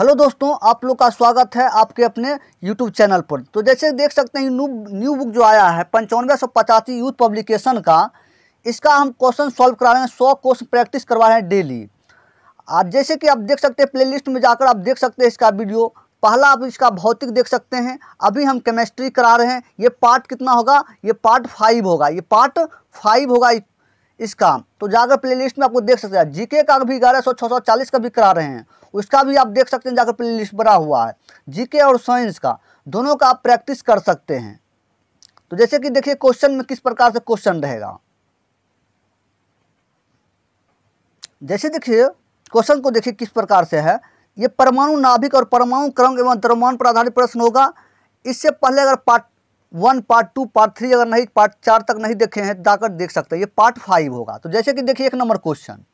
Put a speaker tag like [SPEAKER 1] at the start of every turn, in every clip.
[SPEAKER 1] hello दोस्तों आप लोग का स्वागत है आपके अपने यूट्यूब चैनल पर तो जैसे देख सकते हैं न्यू न्यू बुक जो आया है पंचानवे सौ पचासी यूथ पब्लिकेशन का इसका हम क्वेश्चन सॉल्व करा रहे हैं सौ क्वेश्चन प्रैक्टिस करवा रहे हैं डेली आप जैसे कि आप देख सकते हैं प्लेलिस्ट में जाकर आप देख सकते हैं इसका वीडियो पहला आप इसका भौतिक देख सकते हैं अभी हम केमिस्ट्री करा रहे हैं ये पार्ट कितना होगा ये पार्ट फाइव होगा ये पार्ट फाइव होगा इसका तो जाकर प्लेलिस्ट में आपको देख सकते हैं जीके का भी ग्यारह सौ छः सौ चालीस का भी करा रहे हैं उसका भी आप देख सकते हैं जाकर प्लेलिस्ट बना हुआ है जीके और साइंस का दोनों का आप प्रैक्टिस कर सकते हैं तो जैसे कि देखिए क्वेश्चन में किस प्रकार से क्वेश्चन रहेगा जैसे देखिए क्वेश्चन को देखिए किस प्रकार से है ये परमाणु नाभिक और परमाणु क्रम एवं द्रव्यमान पर आधारित प्रश्न होगा इससे पहले अगर पाठ one part two part three अगर नहीं पार्ट चार तक नहीं देखे हैं जाकर देख सकते हैं ये पार्ट फाइव होगा तो जैसे कि देखिए एक नंबर क्वेश्चन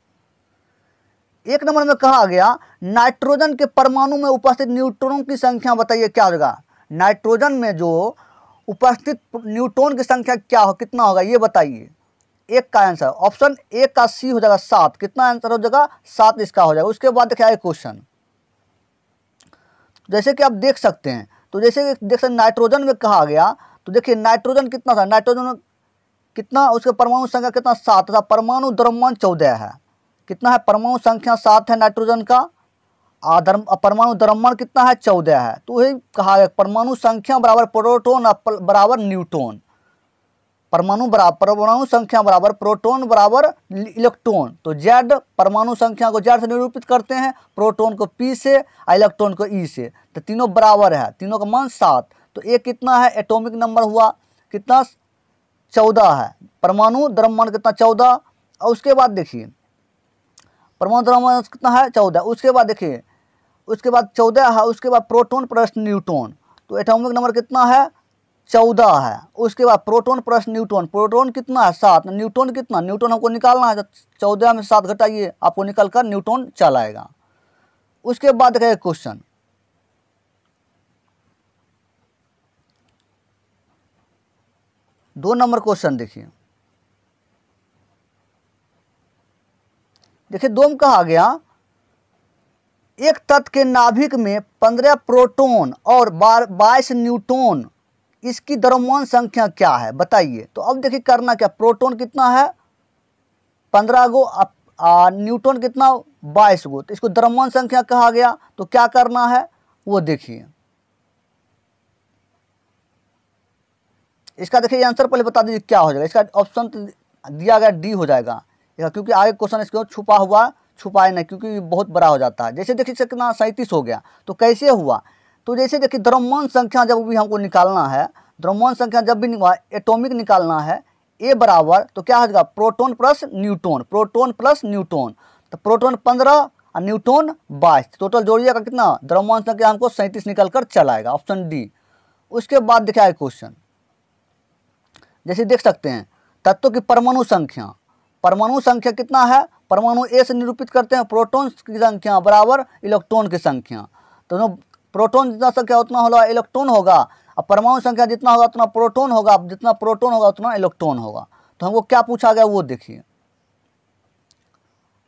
[SPEAKER 1] एक नंबर में कहा गया नाइट्रोजन के परमाणु में उपस्थित न्यूट्रॉनों की संख्या बताइए क्या होगा नाइट्रोजन में जो उपस्थित न्यूट्रॉन की संख्या क्या हो कितना होगा ये बताइए एक का आंसर ऑप्शन ए का सी हो जाएगा सात कितना आंसर हो जाएगा सात इसका हो जाएगा उसके बाद देखिए क्वेश्चन जैसे कि आप देख सकते हैं तो जैसे देख सकते नाइट्रोजन में कहा गया तो देखिए नाइट्रोजन कितना था नाइट्रोजन कितना उसके परमाणु संख्या कितना सात था परमाणु द्रव्यमान चौदह है कितना है परमाणु संख्या सात है नाइट्रोजन का आधर्म परमाणु द्रव्यमान कितना है चौदह है तो वही कहा गया परमाणु संख्या बराबर प्रोटोन बराबर न्यूट्रॉन परमाणु बराबर परमाणु संख्या बराबर प्रोटोन बराबर इलेक्ट्रॉन तो जेड परमाणु संख्या को जेड से निरूपित करते हैं प्रोटोन को पी से और इलेक्ट्रॉन को ई से तो तीनों बराबर है तीनों का मान सात तो ए कितना है एटॉमिक नंबर हुआ कितना चौदह है परमाणु द्रव्यमान कितना चौदह और उसके बाद देखिए परमाणु द्रव्यमान कितना है चौदह उसके बाद देखिए उसके बाद चौदह है उसके बाद प्रोटोन प्लस न्यूट्रॉन तो एटॉमिक नंबर कितना है चौदह है उसके बाद प्रोटोन प्लस न्यूट्रॉन प्रोटोन कितना है सात न्यूट्रॉन कितना न्यूट्रॉन हमको निकालना है तो चौदह में सात घटाइए आपको निकल कर न्यूट्रॉन चलाएगा उसके बाद देखिए क्वेश्चन दो नंबर क्वेश्चन देखिए देखिए दो में कहा गया एक तत्व के नाभिक में पंद्रह प्रोटोन और बाईस न्यूटोन इसकी द्रव्यमान संख्या क्या है बताइए तो अब देखिए करना क्या प्रोटोन कितना है पंद्रह गो न्यूटोन कितना बाईस गो तो इसको द्रव्यमान संख्या कहा गया तो क्या करना है वो देखिए इसका देखिए आंसर पहले बता दीजिए क्या हो जाएगा इसका ऑप्शन तो दिया गया डी हो जाएगा क्योंकि आगे क्वेश्चन इसके छुपा हुआ छुपाए नहीं क्योंकि ये बहुत बड़ा हो जाता है जैसे देखिए कितना सैंतीस हो गया तो कैसे हुआ तो जैसे देखिए द्रव्यमान संख्या जब भी हमको निकालना है द्रव्यमान संख्या जब भी एटॉमिक निकालना है ए बराबर तो क्या हो जाएगा proton plus neutron proton plus neutron तो प्रोटोन पंद्रह और न्यूटोन बाईस टोटल तो जोड़िएगा कितना द्रव्यमान संख्या हमको सैंतीस निकल कर चलाएगा ऑप्शन डी उसके बाद दिखाया क्वेश्चन जैसे देख सकते हैं तत्वों की परमाणु संख्या परमाणु संख्या कितना है परमाणु ए से निरूपित करते हैं प्रोटोन की संख्या बराबर इलेक्ट्रॉन की संख्या तो प्रोटॉन जितना संख्या उतना होगा इलेक्ट्रॉन होगा और परमाणु संख्या जितना होगा उतना प्रोटोन होगा जितना प्रोटोन होगा उतना इलेक्ट्रॉन होगा तो हमको क्या पूछा गया वो देखिए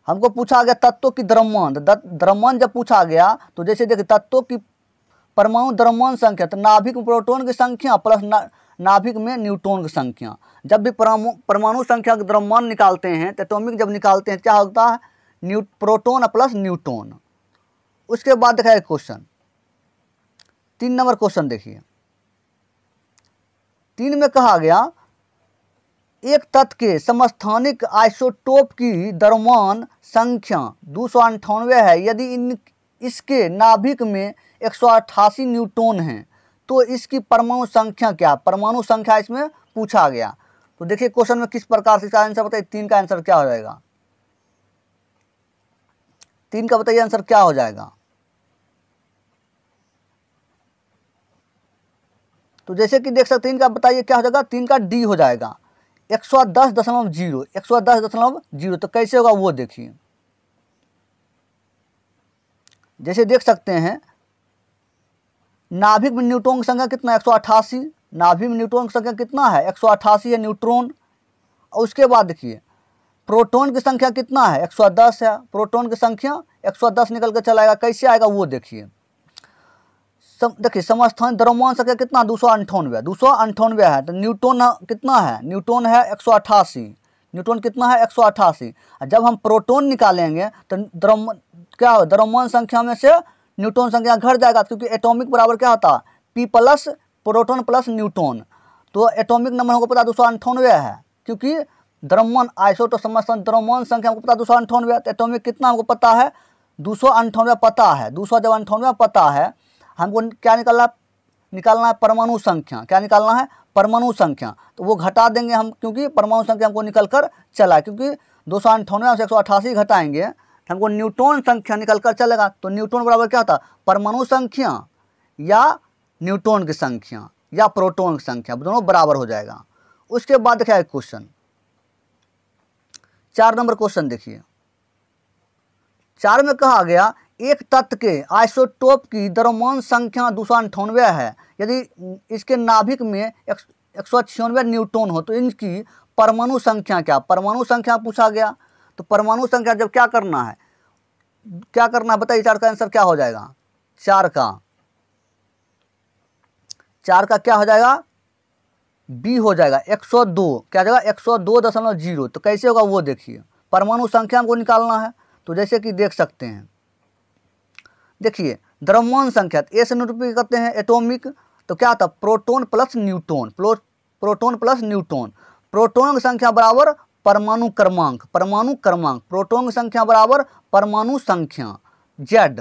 [SPEAKER 1] हमको पूछा गया तत्वों की द्रव्यमान तो द्रव्यमान जब पूछा गया तो जैसे देखिए तत्वों की परमाणु द्रव्यमान संख्या तो नाभिक प्रोटोन की संख्या प्लस ना नाभिक में न्यूट्रॉन की संख्या जब भी परमाणु संख्या के द्रव्यमान निकालते हैं तो एटॉमिक जब निकालते हैं तो क्या होता है न्यू प्रोटोन प्लस न्यूट्रॉन उसके बाद देखा एक क्वेश्चन तीन नंबर क्वेश्चन देखिए तीन में कहा गया एक तत्व के समस्थानिक आइसोटोप की द्रव्यमान संख्या दो सौ अंठानवे है यदि इन इसके नाभिक में एक सौ अट्ठासी न्यूट्रॉन हैं तो इसकी परमाणु संख्या क्या परमाणु संख्या इसमें पूछा गया तो देखिए क्वेश्चन में किस प्रकार से इसका आंसर बताइए तीन का आंसर क्या हो जाएगा तीन का बताइए आंसर क्या हो जाएगा तो जैसे कि देख सकते हैं इनका बताइए क्या हो जाएगा तीन का डी हो जाएगा एक सौ दस दशमलव जीरो एक सौ दस दशमलव जीरो तो कैसे होगा वो देखिए जैसे देख सकते हैं नाभिक में न्यूट्रॉन की संख्या कितना एक सौ अट्ठासी नाभिक में न्यूट्रॉन की संख्या कितना है एक सौ अट्ठासी है न्यूट्रॉन और उसके बाद देखिए प्रोटॉन की संख्या कितना है 110 है प्रोटॉन की संख्या 110 निकल कर चलाएगा कैसे आएगा वो देखिए सम देखिए समस्थान द्रव्यमान संख्या कितना दो सौ अंठानवे दो सौ अंठानवे है तो न्यूट्रॉन कितना है न्यूट्रॉन है एक सौ अट्ठासी न्यूटन कितना है एक सौ अट्ठासी जब हम प्रोटॉन निकालेंगे तो द्रव्य क्या द्रव्यमान संख्या में से न्यूटॉन संख्या घट जाएगा क्योंकि एटॉमिक बराबर क्या होता P plus proton plus neutron तो एटॉमिक नंबर हमको पता दो सौ अंठानवे है क्योंकि आइसो तो समस्थान द्रमन संख्या हमको पता दो सौ अंठानवे तो एटोमिक कितना हमको पता है दो सौ अंठानवे पता है दो सौ जब अंठानवे पता है हमको क्या निकालना निकालना है परमाणु संख्या क्या निकालना है परमाणु संख्या तो वो घटा देंगे हम क्योंकि परमाणु संख्या हमको निकल कर चला क्योंकि दो सौ अंठानवे से एक सौ अट्ठासी घटाएंगे हमको न्यूट्रॉन संख्या निकल कर चलेगा तो न्यूट्रॉन बराबर क्या होता परमाणु संख्या या न्यूट्रॉन की संख्या या प्रोटॉन की संख्या दोनों बराबर हो जाएगा उसके बाद देखा एक क्वेश्चन चार नंबर क्वेश्चन देखिए चार में कहा गया एक तत्व के आइसोटोप की द्रव्यमान संख्या दो सौ अंठानवे है यदि इसके नाभिक में एक सौ छियानवे न्यूट्रॉन हो तो इनकी परमाणु संख्या क्या परमाणु संख्या पूछा गया तो परमाणु संख्या जब क्या करना है क्या करना है बताइए चार का आंसर क्या हो जाएगा चार का चार का क्या हो जाएगा बी हो जाएगा 102 क्या जाएगा दशमलव जीरो तो कैसे होगा वो देखिए परमाणु संख्या हमको निकालना है तो जैसे कि देख सकते हैं देखिए द्रव्यमान संख्या ए तो से निरूपित करते हैं एटॉमिक तो क्या था proton plus neutron proton plus neutron proton की संख्या बराबर परमाणु क्रमांक परमाणु क्रमांक प्रोटोन की संख्या बराबर परमाणु संख्या जेड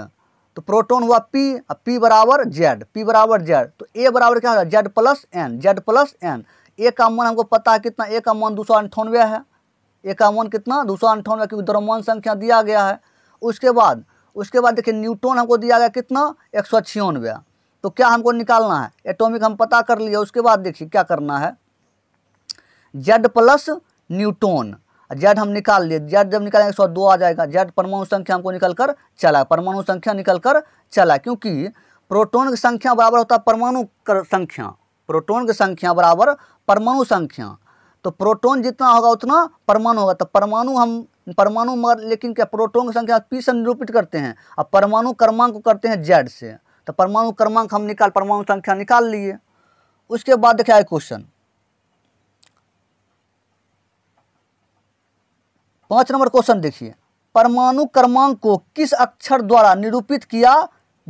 [SPEAKER 1] तो प्रोटोन हुआ पी पी बराबर जेड पी बराबर जेड तो ए बराबर क्या होगा Z plus N Z plus N A का मन हमको पता है कितना ए का मन दो सौ अंठानवे है ए का मन कितना दो सौ अंठानवे क्योंकि द्रव्यमान संख्या दिया गया है उसके बाद उसके बाद देखिए न्यूटन हमको दिया गया कितना एक सौ छियानवे तो क्या हमको निकालना है एटॉमिक हम पता कर लिए उसके बाद देखिए क्या करना है जेड प्लस न्यूटोन जेड हम निकाल लिए जेड जब निकालेंगे सौ दो आ जाएगा जेड परमाणु संख्या हमको निकल कर चला परमाणु संख्या निकल कर चला क्योंकि प्रोटोन की संख्या बराबर होता है परमाणु संख्या प्रोटोन की संख्या बराबर परमाणु संख्या तो प्रोटोन जितना होगा उतना परमाणु होगा तो परमाणु हम परमाणु मगर लेकिन क्या प्रोटोन की संख्या पी से निरूपित करते हैं अब परमाणु क्रमांक को करते हैं जेड से तो परमाणु क्रमांक हम निकाल परमाणु संख्या निकाल लिए उसके बाद देखा है क्वेश्चन पांच नंबर क्वेश्चन देखिए परमाणु क्रमांक को किस अक्षर द्वारा निरूपित किया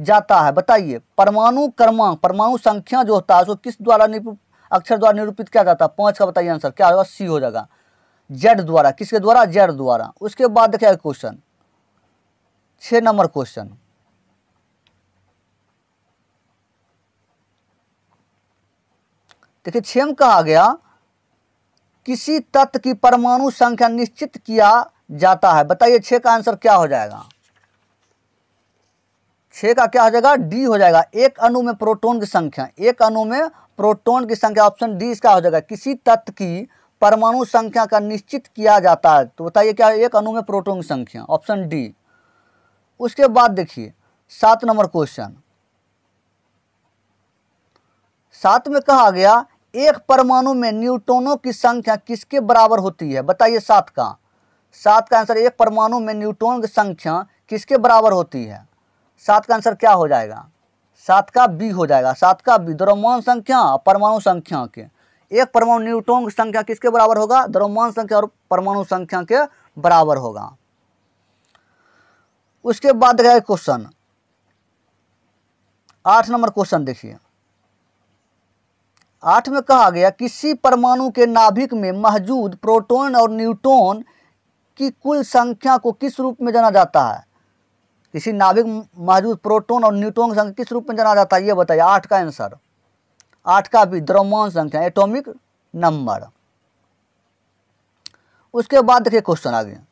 [SPEAKER 1] जाता है बताइए परमाणु क्रमांक परमाणु संख्या जो होता है उसको किस द्वारा अक्षर द्वारा निरूपित किया जाता है पांच का बताइए आंसर क्या होगा सी हो जाएगा जेड द्वारा किसके द्वारा जेड द्वारा उसके बाद देखिए क्वेश्चन छ नंबर क्वेश्चन देखिए छे में कहा गया किसी तत्व की परमाणु संख्या निश्चित किया जाता है बताइए छः का आंसर क्या हो जाएगा छः का क्या हो जाएगा डी हो जाएगा एक अणु में प्रोटॉन की संख्या एक अणु में प्रोटॉन की संख्या ऑप्शन डी इसका हो जाएगा किसी तत्व की परमाणु संख्या का निश्चित किया जाता है तो बताइए क्या एक अणु में प्रोटोन की संख्या ऑप्शन डी उसके बाद देखिए सात नंबर क्वेश्चन सात में कहा गया एक परमाणु में न्यूट्रॉनों की संख्या किसके बराबर होती है बताइए सात का सात का आंसर एक परमाणु में न्यूट्रॉन की संख्या किसके बराबर होती है सात का आंसर क्या हो जाएगा सात का बी हो जाएगा सात का बी द्रव्यमान संख्या और परमाणु संख्या के एक परमाणु न्यूट्रॉन की संख्या किसके बराबर होगा द्रव्यमान संख्या और परमाणु संख्या के बराबर होगा उसके बाद क्वेश्चन आठ नंबर क्वेश्चन देखिए आठ में कहा गया किसी परमाणु के नाभिक में मौजूद प्रोटॉन और न्यूट्रॉन की कुल संख्या को किस रूप में जाना जाता है किसी नाभिक मौजूद प्रोटॉन और न्यूट्रॉन की संख्या किस रूप में जाना जाता है ये बताइए आठ का आंसर आठ का भी द्रव्यमान संख्या एटॉमिक नंबर उसके बाद देखिए क्वेश्चन आ गया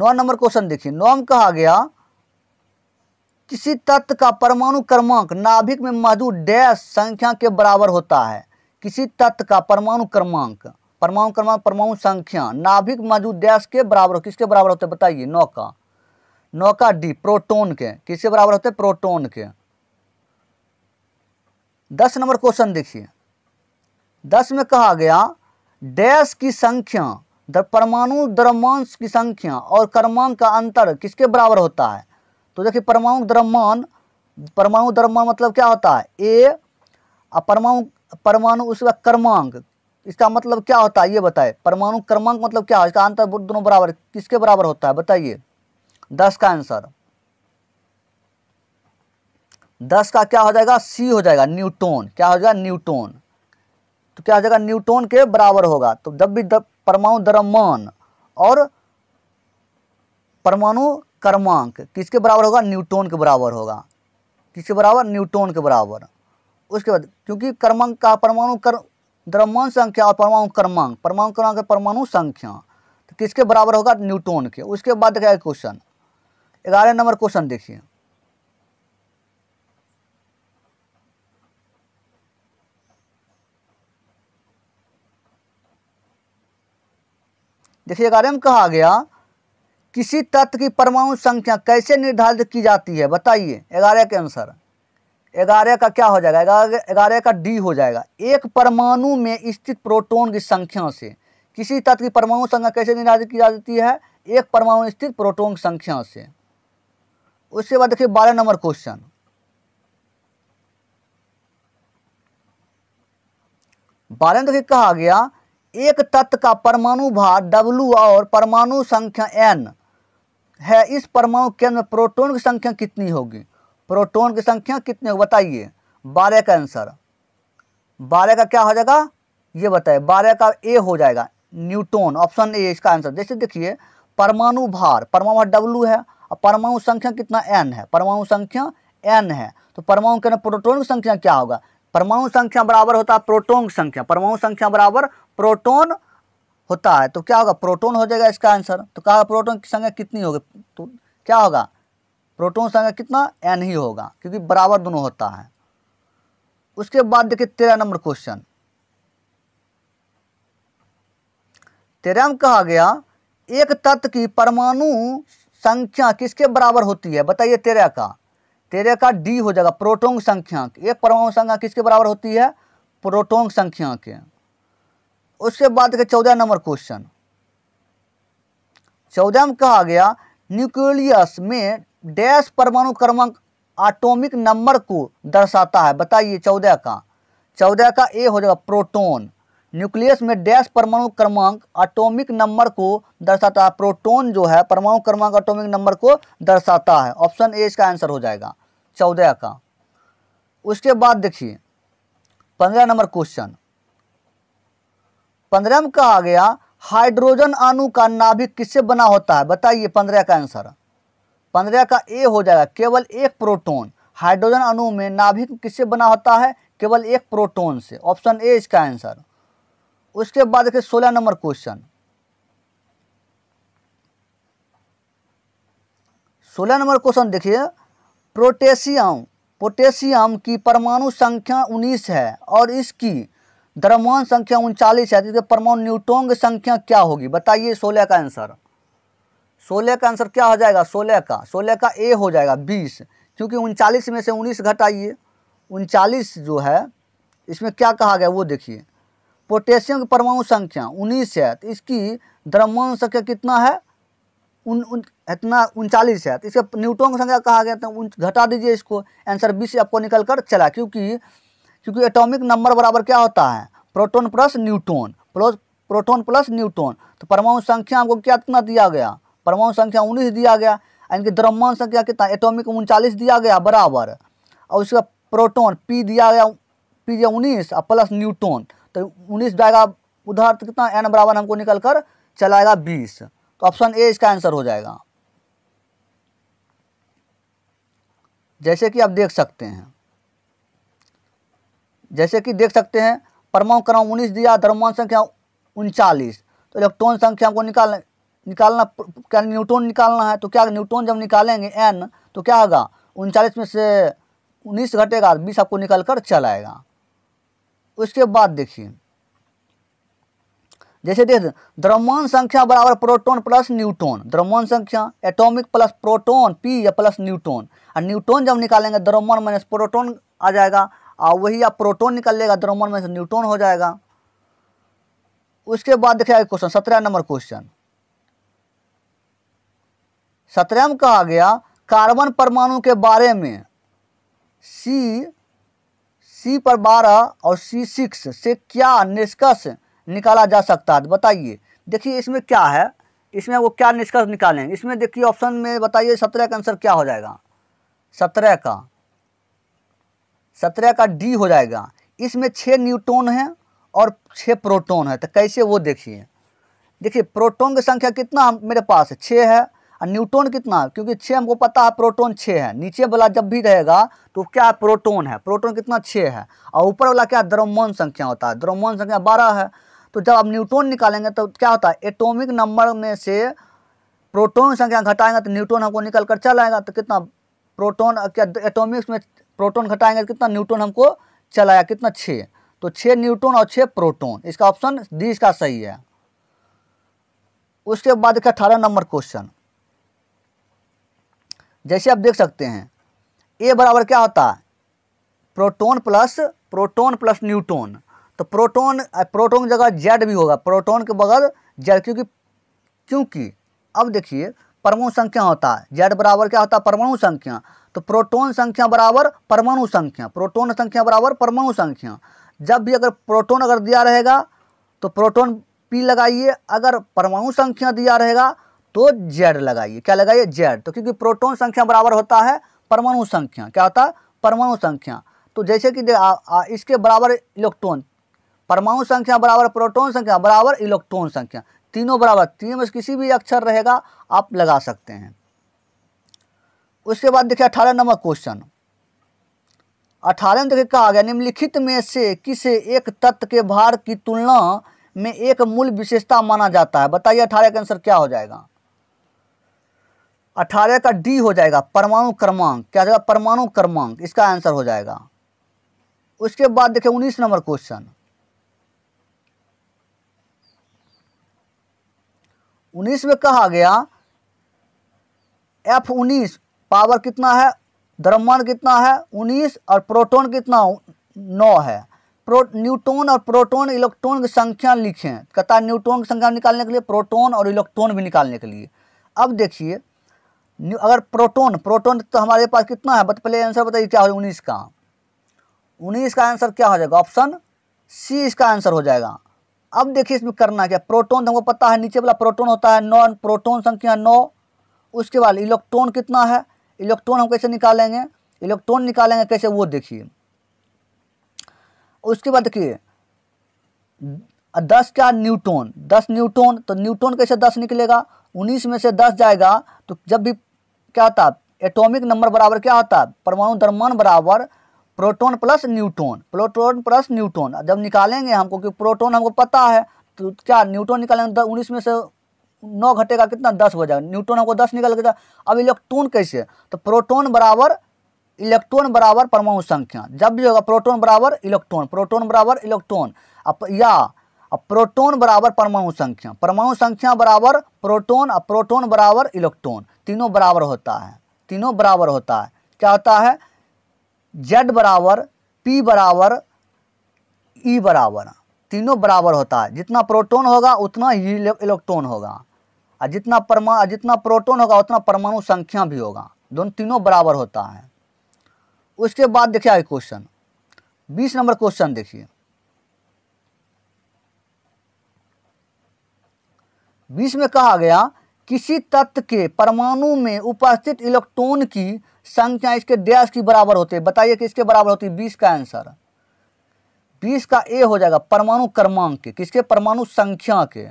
[SPEAKER 1] नौ नंबर क्वेश्चन देखिए नौ में कहा गया किसी तत्व का परमाणु क्रमांक नाभिक में मौजूद डैश संख्या के बराबर होता है किसी तत्व का परमाणु क्रमांक परमाणु क्रमांक परमाणु संख्या नाभिक मौजूद डैश के बराबर हो किसके बराबर होते बताइए नौ का नौ का डी प्रोटोन के किसके बराबर होते प्रोटोन के दस नंबर क्वेश्चन देखिए दस में कहा गया डैश की संख्या परमाणु द्रव्यांश की संख्या और क्रमांक का अंतर किसके बराबर होता है तो देखिए परमाणु द्रव्यमान परमाणु द्रव्यमान मतलब क्या होता है ए परमाणु परमाणु उसका क्रमांक इसका मतलब क्या होता है ये बताए परमाणु क्रमांक मतलब क्या इसका आंसर दोनों बराबर किसके बराबर होता है बताइए दस का आंसर दस का क्या हो जाएगा सी हो जाएगा न्यूटोन क्या हो जाएगा न्यूटोन तो क्या हो जाएगा न्यूटोन के बराबर होगा तो जब भी परमाणु द्रव्यमान और परमाणु कर्मांक किसके बराबर होगा न्यूटोन के बराबर होगा किसके बराबर न्यूटोन के बराबर उसके बाद क्योंकि कर्मांक का परमाणु कर द्रव्यमान संख्या और परमाणु क्रमांक परमाणु क्रमांक परमाणु संख्या तो किसके बराबर होगा न्यूटोन के उसके बाद देखा क्वेश्चन ग्यारह नंबर क्वेश्चन देखिए देखिए ग्यारह में कहा गया किसी तत्व की परमाणु संख्या कैसे निर्धारित की जाती है बताइए ग्यारह के आंसर ग्यारह का क्या हो जाएगा ग्यारह का डी हो जाएगा एक परमाणु में स्थित प्रोटोन की संख्या से किसी तत्व की परमाणु संख्या कैसे निर्धारित की जाती है एक परमाणु स्थित प्रोटोन की संख्या से उसके बाद देखिए बारह नंबर क्वेश्चन बारह देखिए कहा गया एक तत्व का परमाणु भार W और परमाणु संख्या N है इस परमाणु केंद्र प्रोटोन की संख्या कितनी होगी प्रोटोन की संख्या कितनी होगी बताइए बारह का आंसर बारह का क्या हो जाएगा ये बताइए बारह का ए हो जाएगा न्यूटोन ऑप्शन ए इसका आंसर जैसे देखिए परमाणु भार परमाणु भार डब्लू है और परमाणु संख्या कितना एन है परमाणु संख्या एन है तो परमाणु के प्रोटोन की संख्या क्या होगा परमाणु संख्या बराबर होता है प्रोटोन की संख्या परमाणु संख्या बराबर प्रोटोन होता है तो क्या होगा प्रोटोन हो जाएगा इसका आंसर तो कहा प्रोटोन की संख्या कितनी होगी तो क्या होगा प्रोटोन संख्या कितना एन ही होगा क्योंकि बराबर दोनों होता है उसके बाद देखिए तेरह नंबर क्वेश्चन तेरह में कहा गया एक तत्व की परमाणु संख्या किसके बराबर होती है बताइए तेरह का तेरह का डी हो जाएगा प्रोटोन संख्या एक परमाणु संख्या किसके बराबर होती है प्रोटोन संख्या के उसके बाद का चौदह नंबर क्वेश्चन चौदह में कहा गया न्यूक्लियस में डैश परमाणु क्रमांक आटोमिक नंबर को दर्शाता है बताइए चौदह का चौदह का ए हो जाएगा प्रोटोन न्यूक्लियस में डैश परमाणु क्रमांक आटोमिक नंबर को दर्शाता है प्रोटोन जो है परमाणु क्रमांक आटोमिक नंबर को दर्शाता है ऑप्शन ए इसका आंसर हो जाएगा चौदह का उसके बाद देखिए पंद्रह नंबर क्वेश्चन पंद्रह में कहा गया हाइड्रोजन अणु का नाभिक किससे बना होता है बताइए पंद्रह का आंसर पंद्रह का ए हो जाएगा केवल एक प्रोटोन हाइड्रोजन अणु में नाभिक किससे बना होता है केवल एक प्रोटोन से ऑप्शन ए इसका आंसर उसके बाद देखिए सोलह नंबर क्वेश्चन सोलह नंबर क्वेश्चन देखिए प्रोटेशियम पोटेशियम की परमाणु संख्या 19 है और इसकी द्रव्यमान संख्या उनचालीस है तो इसके परमाणु न्यूट्रॉन की संख्या क्या होगी बताइए सोलह का आंसर सोलह का आंसर क्या हो जाएगा सोलह का सोलह का ए हो जाएगा बीस क्योंकि उनचालीस में से उन्नीस घटाइए उनचालीस जो है इसमें क्या कहा गया वो देखिए पोटेशियम की परमाणु संख्या उन्नीस है तो इसकी द्रव्यमान संख्या कितना है उन उन इतना उनचालीस है तो इसका न्यूट्रॉन की संख्या कहा गया तो घटा दीजिए इसको आंसर बीस आपको निकल कर चला क्योंकि क्योंकि एटॉमिक नंबर बराबर क्या होता है proton plus neutron plus proton plus neutron तो परमाणु संख्या हमको क्या कितना दिया गया परमाणु संख्या उन्नीस दिया गया इनकी द्रव्यमान संख्या कितना एटॉमिक उनचालीस दिया गया बराबर और उसका प्रोटोन पी दिया गया पी दिया उन्नीस और प्लस न्यूट्रॉन तो उन्नीस जाएगा उधर तो कितना एन बराबर हमको निकल कर चलाएगा बीस तो ऑप्शन ए इसका आंसर हो जाएगा जैसे कि आप देख सकते हैं जैसे कि देख सकते हैं परमाणु क्रम उन्नीस दिया धर्मान संख्या उनचालीस तो इलेक्ट्रॉन संख्या हमको निकाल निकालना क्या न्यूट्रॉन निकालना है तो क्या न्यूट्रॉन जब निकालेंगे एन तो क्या होगा उनचालीस में से उन्नीस घटेगा बीस आपको निकाल कर चलाएगा उसके बाद देखिए जैसे देख द्रव्यमान संख्या बराबर प्रोटॉन प्लस न्यूट्रॉन द्रव्यमान संख्या एटॉमिक प्लस प्रोटॉन पी या प्लस न्यूट्रॉन और न्यूट्रॉन जब निकालेंगे द्रव्यमान माइनस प्रोटॉन आ जाएगा और वही आप प्रोटोन निकल लेगा द्रोमन में से न्यूट्रॉन हो जाएगा उसके बाद देखिए आगे क्वेश्चन सत्रह नंबर क्वेश्चन सत्रह में कहा गया कार्बन परमाणु के बारे में सी सी पर बारह और सी सिक्स से क्या निष्कर्ष निकाला जा सकता है बताइए देखिए इसमें क्या है इसमें वो क्या निष्कर्ष निकालेंगे इसमें देखिए ऑप्शन में बताइए सत्रह का आंसर क्या हो जाएगा सत्रह का सत्रह का डी हो जाएगा इसमें छः न्यूट्रॉन है और छः प्रोटॉन है तो कैसे वो देखिए देखिए प्रोटॉन की संख्या कितना मेरे पास है छः है और न्यूट्रॉन कितना है क्योंकि छः हमको पता है प्रोटॉन छः है नीचे वाला जब भी रहेगा तो क्या प्रोटॉन है प्रोटॉन कितना छः है और ऊपर वाला क्या द्रव्यमान संख्या होता है द्रव्यमान संख्या बारह है तो जब आप न्यूट्रॉन निकालेंगे तो क्या होता है एटोमिक नंबर में से प्रोटोन संख्या घटाएंगे तो न्यूट्रॉन हमको निकल कर चला आएगा तो कितना प्रोटोन क्या एटोमिक्स में प्रोटोन घटाएंगे कितना न्यूटन हमको चलाया कितना छः तो छः न्यूटन और छः प्रोटोन इसका ऑप्शन डी इसका सही है उसके बाद देखिए अठारह नंबर क्वेश्चन जैसे आप देख सकते हैं ए बराबर क्या होता है proton plus proton plus neutron तो प्रोटोन प्रोटोन की जगह जेड भी होगा प्रोटोन के बगल जेड क्योंकि क्योंकि अब देखिए परमाणु संख्या होता है जेड बराबर क्या होता है परमाणु संख्या तो प्रोटोन संख्या बराबर परमाणु संख्या प्रोटोन संख्या बराबर परमाणु संख्या जब भी अगर प्रोटोन अगर दिया रहेगा तो प्रोटोन पी लगाइए अगर परमाणु संख्या दिया रहेगा तो जेड लगाइए क्या लगाइए जेड तो क्योंकि प्रोटोन संख्या बराबर होता है परमाणु संख्या क्या होता है परमाणु संख्या तो जैसे कि आ, आ, इसके बराबर इलेक्ट्रॉन परमाणु संख्या बराबर प्रोटोन संख्या बराबर इलेक्ट्रॉन संख्या तीनों बराबर तीनों में किसी भी अक्षर रहेगा आप लगा सकते हैं उसके बाद देखिए अठारह नंबर क्वेश्चन अठारह में देखिए कहा गया निम्नलिखित में से किसे एक तत्व के भार की तुलना में एक मूल विशेषता माना जाता है बताइए अठारह का आंसर क्या हो जाएगा अठारह का डी हो जाएगा परमाणु क्रमांक क्या जाएगा परमाणु क्रमांक इसका आंसर हो जाएगा उसके बाद देखिए उन्नीस नंबर क्वेश्चन उन्नीस में कहा गया एफ उन्नीस पावर कितना है द्रव्यमान कितना है उन्नीस और प्रोटॉन कितना नौ है प्रो न्यूट्रॉन और प्रोटॉन इलेक्ट्रॉन की संख्या लिखें कता न्यूट्रॉन की संख्या निकालने के लिए प्रोटॉन और इलेक्ट्रॉन भी निकालने के लिए अब देखिए अगर प्रोटॉन प्रोटॉन तो हमारे पास कितना है बट पहले आंसर बताइए क्या हो उन्नीस का उन्नीस का आंसर क्या हो जाएगा ऑप्शन सी इसका आंसर हो जाएगा अब देखिए इसमें करना क्या प्रोटोन हमको पता है नीचे वाला प्रोटोन होता है नॉन प्रोटोन संख्या नौ उसके बाद इलेक्ट्रॉन कितना है इलेक्ट्रॉन हम कैसे निकालेंगे इलेक्ट्रॉन निकालेंगे कैसे वो देखिए उसके बाद देखिए दस क्या न्यूटोन दस न्यूटोन तो न्यूटोन कैसे दस निकलेगा उन्नीस में से दस जाएगा तो जब भी क्या आता एटॉमिक नंबर बराबर क्या आता परमाणु द्रमान बराबर proton plus neutron proton plus neutron जब निकालेंगे हमको कि प्रोटॉन हमको पता है तो क्या न्यूट्रॉन निकालेंगे तो उन्नीस में से नौ घटेगा कितना दस हो जाएगा न्यूट्रॉन हमको दस निकल गया अब इलेक्ट्रॉन कैसे तो प्रोटोन बराबर इलेक्ट्रॉन बराबर परमाणु संख्या जब भी होगा प्रोटोन बराबर इलेक्ट्रॉन प्रोटोन बराबर इलेक्ट्रॉन या अब प्रोटोन बराबर परमाणु संख्या परमाणु संख्या बराबर प्रोटोन और प्रोटोन बराबर इलेक्ट्रॉन तीनों बराबर होता है तीनों बराबर होता है क्या होता है जेड बराबर पी बराबर ई बराबर तीनों बराबर होता है जितना प्रोटॉन होगा उतना ही इलेक्ट्रॉन होगा और जितना परमाणु जितना प्रोटॉन होगा उतना परमाणु संख्या भी होगा दोनों तीनों बराबर होता है उसके बाद देखिए आगे क्वेश्चन बीस नंबर क्वेश्चन देखिए बीस में कहा गया किसी तत्व के परमाणु में उपस्थित इलेक्ट्रॉन की संख्या इसके डैश की बराबर होती है बताइए कि इसके बराबर होती है बीस का आंसर बीस का ए हो जाएगा परमाणु क्रमांक के किसके परमाणु संख्या के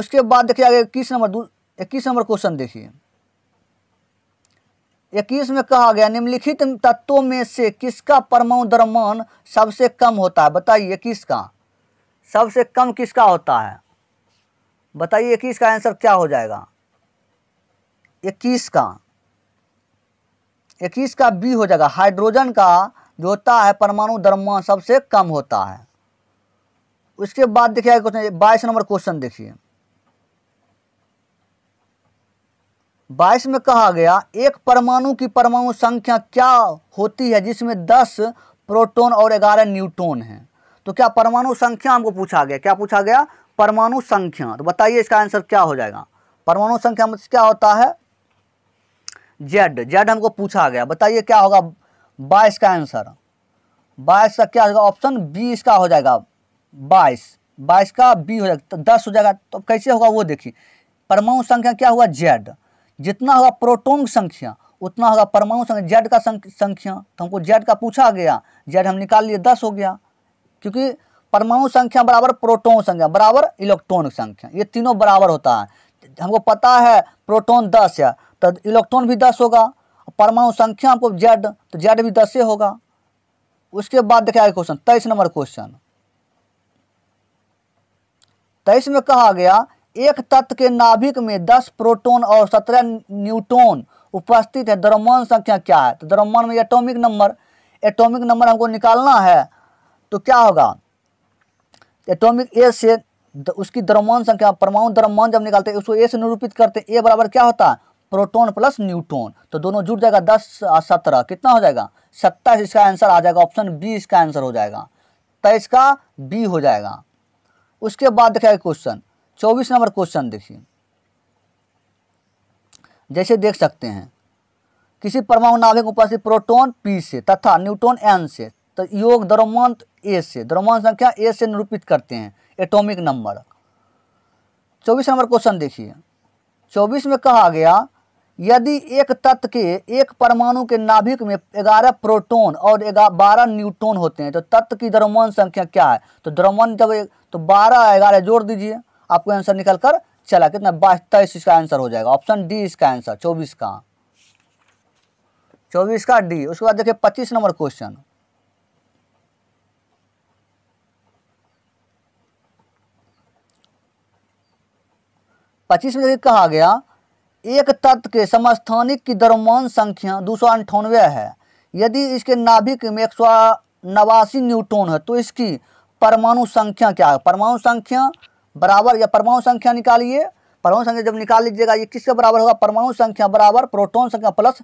[SPEAKER 1] उसके बाद देखिए आगे इक्कीस नंबर इक्कीस नंबर क्वेश्चन देखिए इक्कीस में कहा गया निम्नलिखित तत्वों में से किसका परमाणु द्रव्यमान सबसे कम होता है बताइए किसका सबसे कम किसका होता है बताइए इक्कीस का आंसर क्या हो जाएगा इक्कीस का इक्कीस का बी हो जाएगा हाइड्रोजन का जो होता है परमाणु द्रव्यमान सबसे कम होता है उसके बाद देखिए क्वेश्चन बाईस नंबर क्वेश्चन देखिए बाईस में कहा गया एक परमाणु की परमाणु संख्या क्या होती है जिसमें दस प्रोटॉन और ग्यारह न्यूट्रॉन हैं तो क्या परमाणु संख्या हमको पूछा गया क्या पूछा गया परमाणु संख्या तो बताइए इसका आंसर क्या हो जाएगा परमाणु संख्या मतलब क्या होता है जेड जेड हमको पूछा गया बताइए क्या होगा बाईस का आंसर बाईस का क्या होगा ऑप्शन बी इसका हो जाएगा बाईस बाईस का बी हो जाएगा तो दस हो जाएगा तो कैसे होगा वो देखिए परमाणु संख्या क्या हुआ जेड जितना होगा प्रोटोन संख्या उतना होगा परमाणु संख्या जेड का संख्या तो हमको जेड का पूछा गया जेड हम निकाल लिए दस हो गया क्योंकि परमाणु संख्या बराबर प्रोटोन संख्या बराबर इलेक्ट्रॉन संख्या ये तीनों बराबर होता है हमको पता है प्रोटोन दस है तो इलेक्ट्रॉन भी दस होगा परमाणु संख्या आपको जेड तो जेड भी दस ही होगा उसके बाद देखा गया क्वेश्चन तेईस नंबर क्वेश्चन तेईस में कहा गया एक तत्व के नाभिक में दस प्रोटोन और सत्रह न्यूटोन उपस्थित है द्रव्यमान संख्या क्या है तो द्रव्यमान में एटॉमिक नंबर एटॉमिक नंबर हमको निकालना है तो क्या होगा एटॉमिक ए से उसकी द्रव्यमान संख्या परमाणु द्रव्यमान जब निकालते हैं उसको ए से निरूपित करते हैं ए बराबर क्या होता है प्रोटॉन प्लस न्यूट्रॉन तो दोनों जुट जाएगा दस और सत्रह कितना हो जाएगा सत्ताईस इसका आंसर आ जाएगा ऑप्शन बी इसका आंसर हो जाएगा तेईस का बी हो जाएगा उसके बाद देखा क्वेश्चन चौबीस नंबर क्वेश्चन देखिए जैसे देख सकते हैं किसी परमाणु नाभिक उपस्थित प्रोटॉन पी से तथा न्यूट्रॉन एन से तो योग द्रव्यमान ए से द्रव्यमान संख्या ए से निरूपित करते हैं एटॉमिक नंबर चौबीस नंबर क्वेश्चन देखिए चौबीस में कहा गया यदि एक तत्व के एक परमाणु के नाभिक में ग्यारह प्रोटॉन और बारह न्यूट्रॉन होते हैं तो तत्व की द्रव्यमान संख्या क्या है तो द्रव्यमान जब एक, तो बारह ग्यारह जोड़ दीजिए आपको आंसर निकल कर चला कितना बाईस तेईस इसका आंसर हो जाएगा ऑप्शन डी इसका आंसर चौबीस का चौबीस का डी उसके बाद देखिए पच्चीस नंबर क्वेश्चन पच्चीस में कहा गया एक तत्व के समस्थानिक की द्रव्यमान संख्या दो है यदि इसके नाभिक में एक सौ नवासी न्यूट्रॉन है तो इसकी परमाणु संख्या क्या है परमाणु संख्या बराबर या परमाणु संख्या निकालिए परमाणु संख्या जब निकाल लीजिएगा ये किसके बराबर होगा परमाणु संख्या बराबर प्रोटॉन संख्या प्लस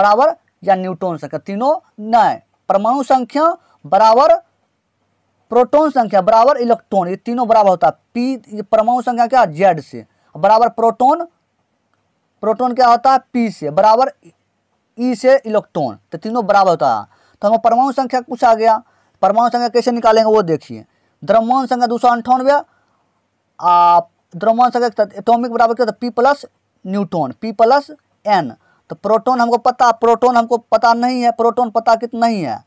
[SPEAKER 1] बराबर या न्यूट्रॉन संख्या तीनों न परमाणु संख्या बराबर प्रोटॉन संख्या बराबर इलेक्ट्रॉन ये तीनों बराबर होता है पी परमाणु संख्या क्या जेड से बराबर प्रोटोन प्रोटोन क्या होता है पी से बराबर ई से इलेक्ट्रॉन तो तीनों बराबर होता है तो हमें परमाणु संख्या पूछा गया परमाणु संख्या कैसे निकालेंगे वो देखिए द्रव्यमान संख्या दो सौ अंठानवे द्रव्यमान संख्या एटोमिक बराबर क्या होता है P plus neutron P plus N तो प्रोटोन हमको पता प्रोटोन हमको पता नहीं है प्रोटोन पता कितना ही है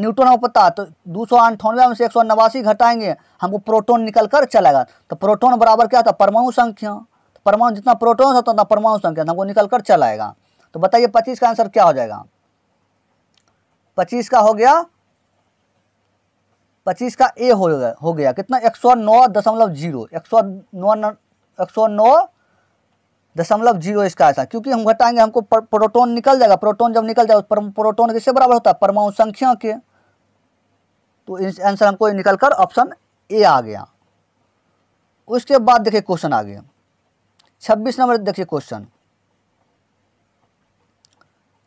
[SPEAKER 1] न्यूट्रॉन आपको पता तो दो सौ अंठानवे में से एक सौ नवासी घटाएंगे हमको प्रोटोन निकल कर चलेगा तो प्रोटोन बराबर क्या था परमाणु संख्या तो परमाणु जितना प्रोटोन था तो उतना परमाणु संख्या हमको निकल कर चलाएगा तो बताइए पच्चीस का आंसर क्या हो जाएगा पच्चीस का हो गया पच्चीस का ए हो गया हो गया कितना एक सौ नौ दशमलव जीरो एक सौ नौ एक सौ नौ दशमलव जीरो इसका ऐसा क्योंकि हम घटाएंगे हमको प्रोटोन निकल जाएगा प्रोटोन जब निकल जाएगा प्रोटोन किससे बराबर होता है परमाणु संख्या के तो इस आंसर हमको निकल कर ऑप्शन ए आ गया उसके बाद देखिए क्वेश्चन आ गया छब्बीस नंबर देखिए क्वेश्चन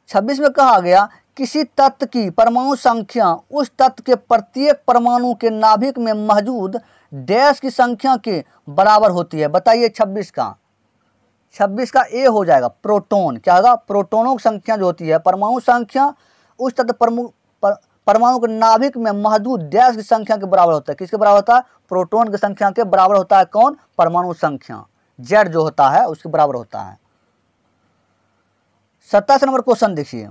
[SPEAKER 1] छब्बीस में कहा गया किसी तत्व की परमाणु संख्या उस तत्व के प्रत्येक परमाणु के नाभिक में मौजूद डैश की संख्या के बराबर होती है बताइए छब्बीस का छब्बीस का ए हो जाएगा प्रोटोन क्या होगा प्रोटोनों की संख्या जो होती है परमाणु संख्या उस तत्व प्रमुख परमाणु के नाभिक में महदूद डैश की संख्या के बराबर होता है किसके बराबर होता है प्रोटोन की संख्या के बराबर होता है कौन परमाणु संख्या जेड जो होता है उसके बराबर होता है सत्ताईस नंबर क्वेश्चन देखिए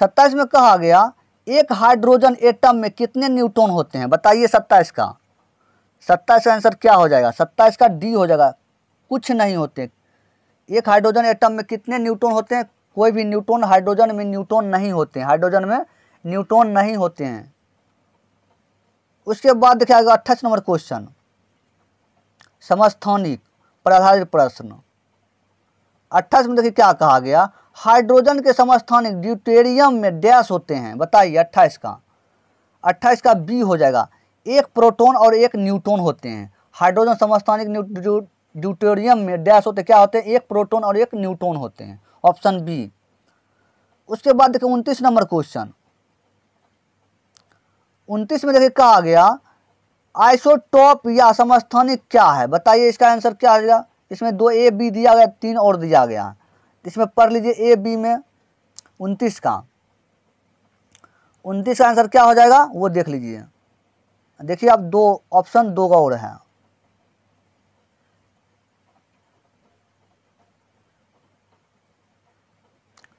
[SPEAKER 1] सत्ताईस में कहा गया एक हाइड्रोजन एटम में कितने न्यूट्रॉन होते हैं बताइए सत्ताईस का सत्ताईस का आंसर क्या हो जाएगा सत्ताईस का डी हो जाएगा कुछ नहीं होते एक हाइड्रोजन एटम में कितने न्यूट्रॉन होते हैं कोई भी न्यूट्रॉन हाइड्रोजन में न्यूट्रॉन नहीं होते हैं हाइड्रोजन में न्यूट्रॉन नहीं होते हैं उसके बाद देखा जाएगा अट्ठाईस नंबर क्वेश्चन समस्थानिक पर आधारित प्रश्न अट्ठाईस में देखिए क्या कहा गया हाइड्रोजन के समस्थानिक ड्यूटेरियम में डैश होते हैं बताइए अट्ठाईस का अट्ठाईस का बी हो जाएगा एक प्रोटॉन और एक न्यूट्रॉन होते हैं हाइड्रोजन समस्थानिक ड्यूटोरियम में डैश होते क्या होते हैं एक प्रोटोन और एक न्यूट्रॉन होते हैं ऑप्शन बी उसके बाद देखिए उनतीस नंबर क्वेश्चन उनतीस में देखिए कहा गया आइसोटॉप या समस्थानिक क्या है बताइए इसका आंसर क्या आएगा इसमें दो ए बी दिया गया तीन और दिया गया इसमें पढ़ लीजिए ए बी में उनतीस का उनतीस का आंसर क्या हो जाएगा वो देख लीजिए देखिए आप दो ऑप्शन दो का और है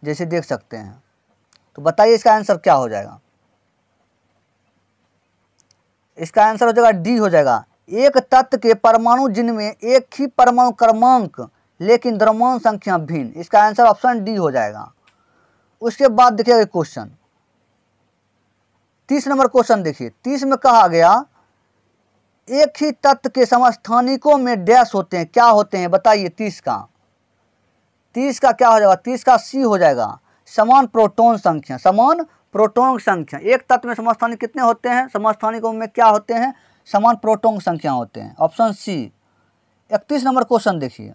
[SPEAKER 1] जैसे देख सकते हैं तो बताइए इसका आंसर क्या हो जाएगा इसका आंसर हो जाएगा डी हो जाएगा एक तत्व के परमाणु जिनमें एक ही परमाणु क्रमांक लेकिन द्रव्यमान संख्या भिन्न इसका आंसर ऑप्शन डी हो जाएगा उसके बाद देखिएगा क्वेश्चन तीस नंबर क्वेश्चन देखिए तीस में कहा गया एक ही तत्व के समस्थानिकों में डैश होते हैं क्या होते हैं बताइए तीस का तीस का क्या हो जाएगा तीस का सी हो जाएगा समान प्रोटोन संख्या समान प्रोटोन संख्या एक तत्व में समस्थानिक कितने होते हैं समस्थानिकों में क्या होते हैं समान प्रोटोन संख्या होते हैं ऑप्शन सी इकतीस नंबर क्वेश्चन देखिए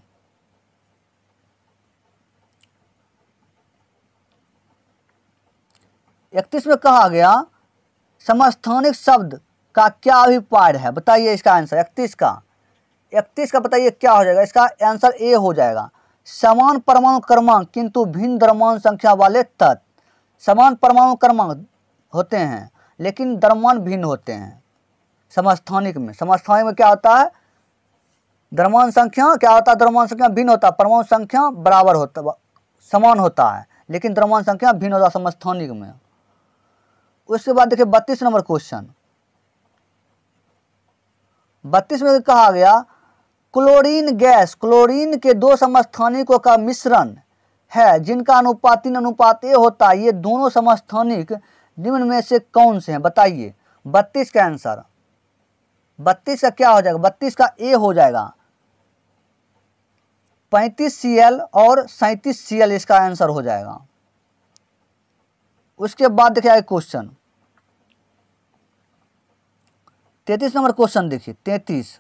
[SPEAKER 1] इकतीस में कहा गया समस्थानिक शब्द का क्या अभिपाय है बताइए इसका आंसर इकतीस का इकतीस का बताइए क्या हो जाएगा इसका आंसर ए हो जाएगा समान परमाणु क्रमांक किंतु भिन्न द्रव्यमान संख्या वाले तत्व समान परमाणु क्रमांक होते हैं लेकिन द्रव्यमान भिन्न होते हैं समस्थानिक में समस्थानिक में क्या होता है द्रव्यमान संख्या क्या होता है द्रव्यमान संख्या भिन्न होता है परमाणु संख्या बराबर होता समान होता है लेकिन द्रव्यमान संख्या भिन्न होता है समस्थानिक में उसके बाद देखिए बत्तीस नंबर क्वेश्चन बत्तीस में कहा गया क्लोरीन गैस क्लोरीन के दो समस्थानिकों का मिश्रण है जिनका अनुपात तीन अनुपात ए होता है ये दोनों समस्थानिक निम्न में से कौन से हैं बताइए बत्तीस का आंसर बत्तीस का क्या हो जाएगा बत्तीस का ए हो जाएगा पैंतीस सी एल और सैंतीस सी एल इसका आंसर हो जाएगा उसके बाद देखिए क्वेश्चन तैतीस नंबर क्वेश्चन देखिए तैतीस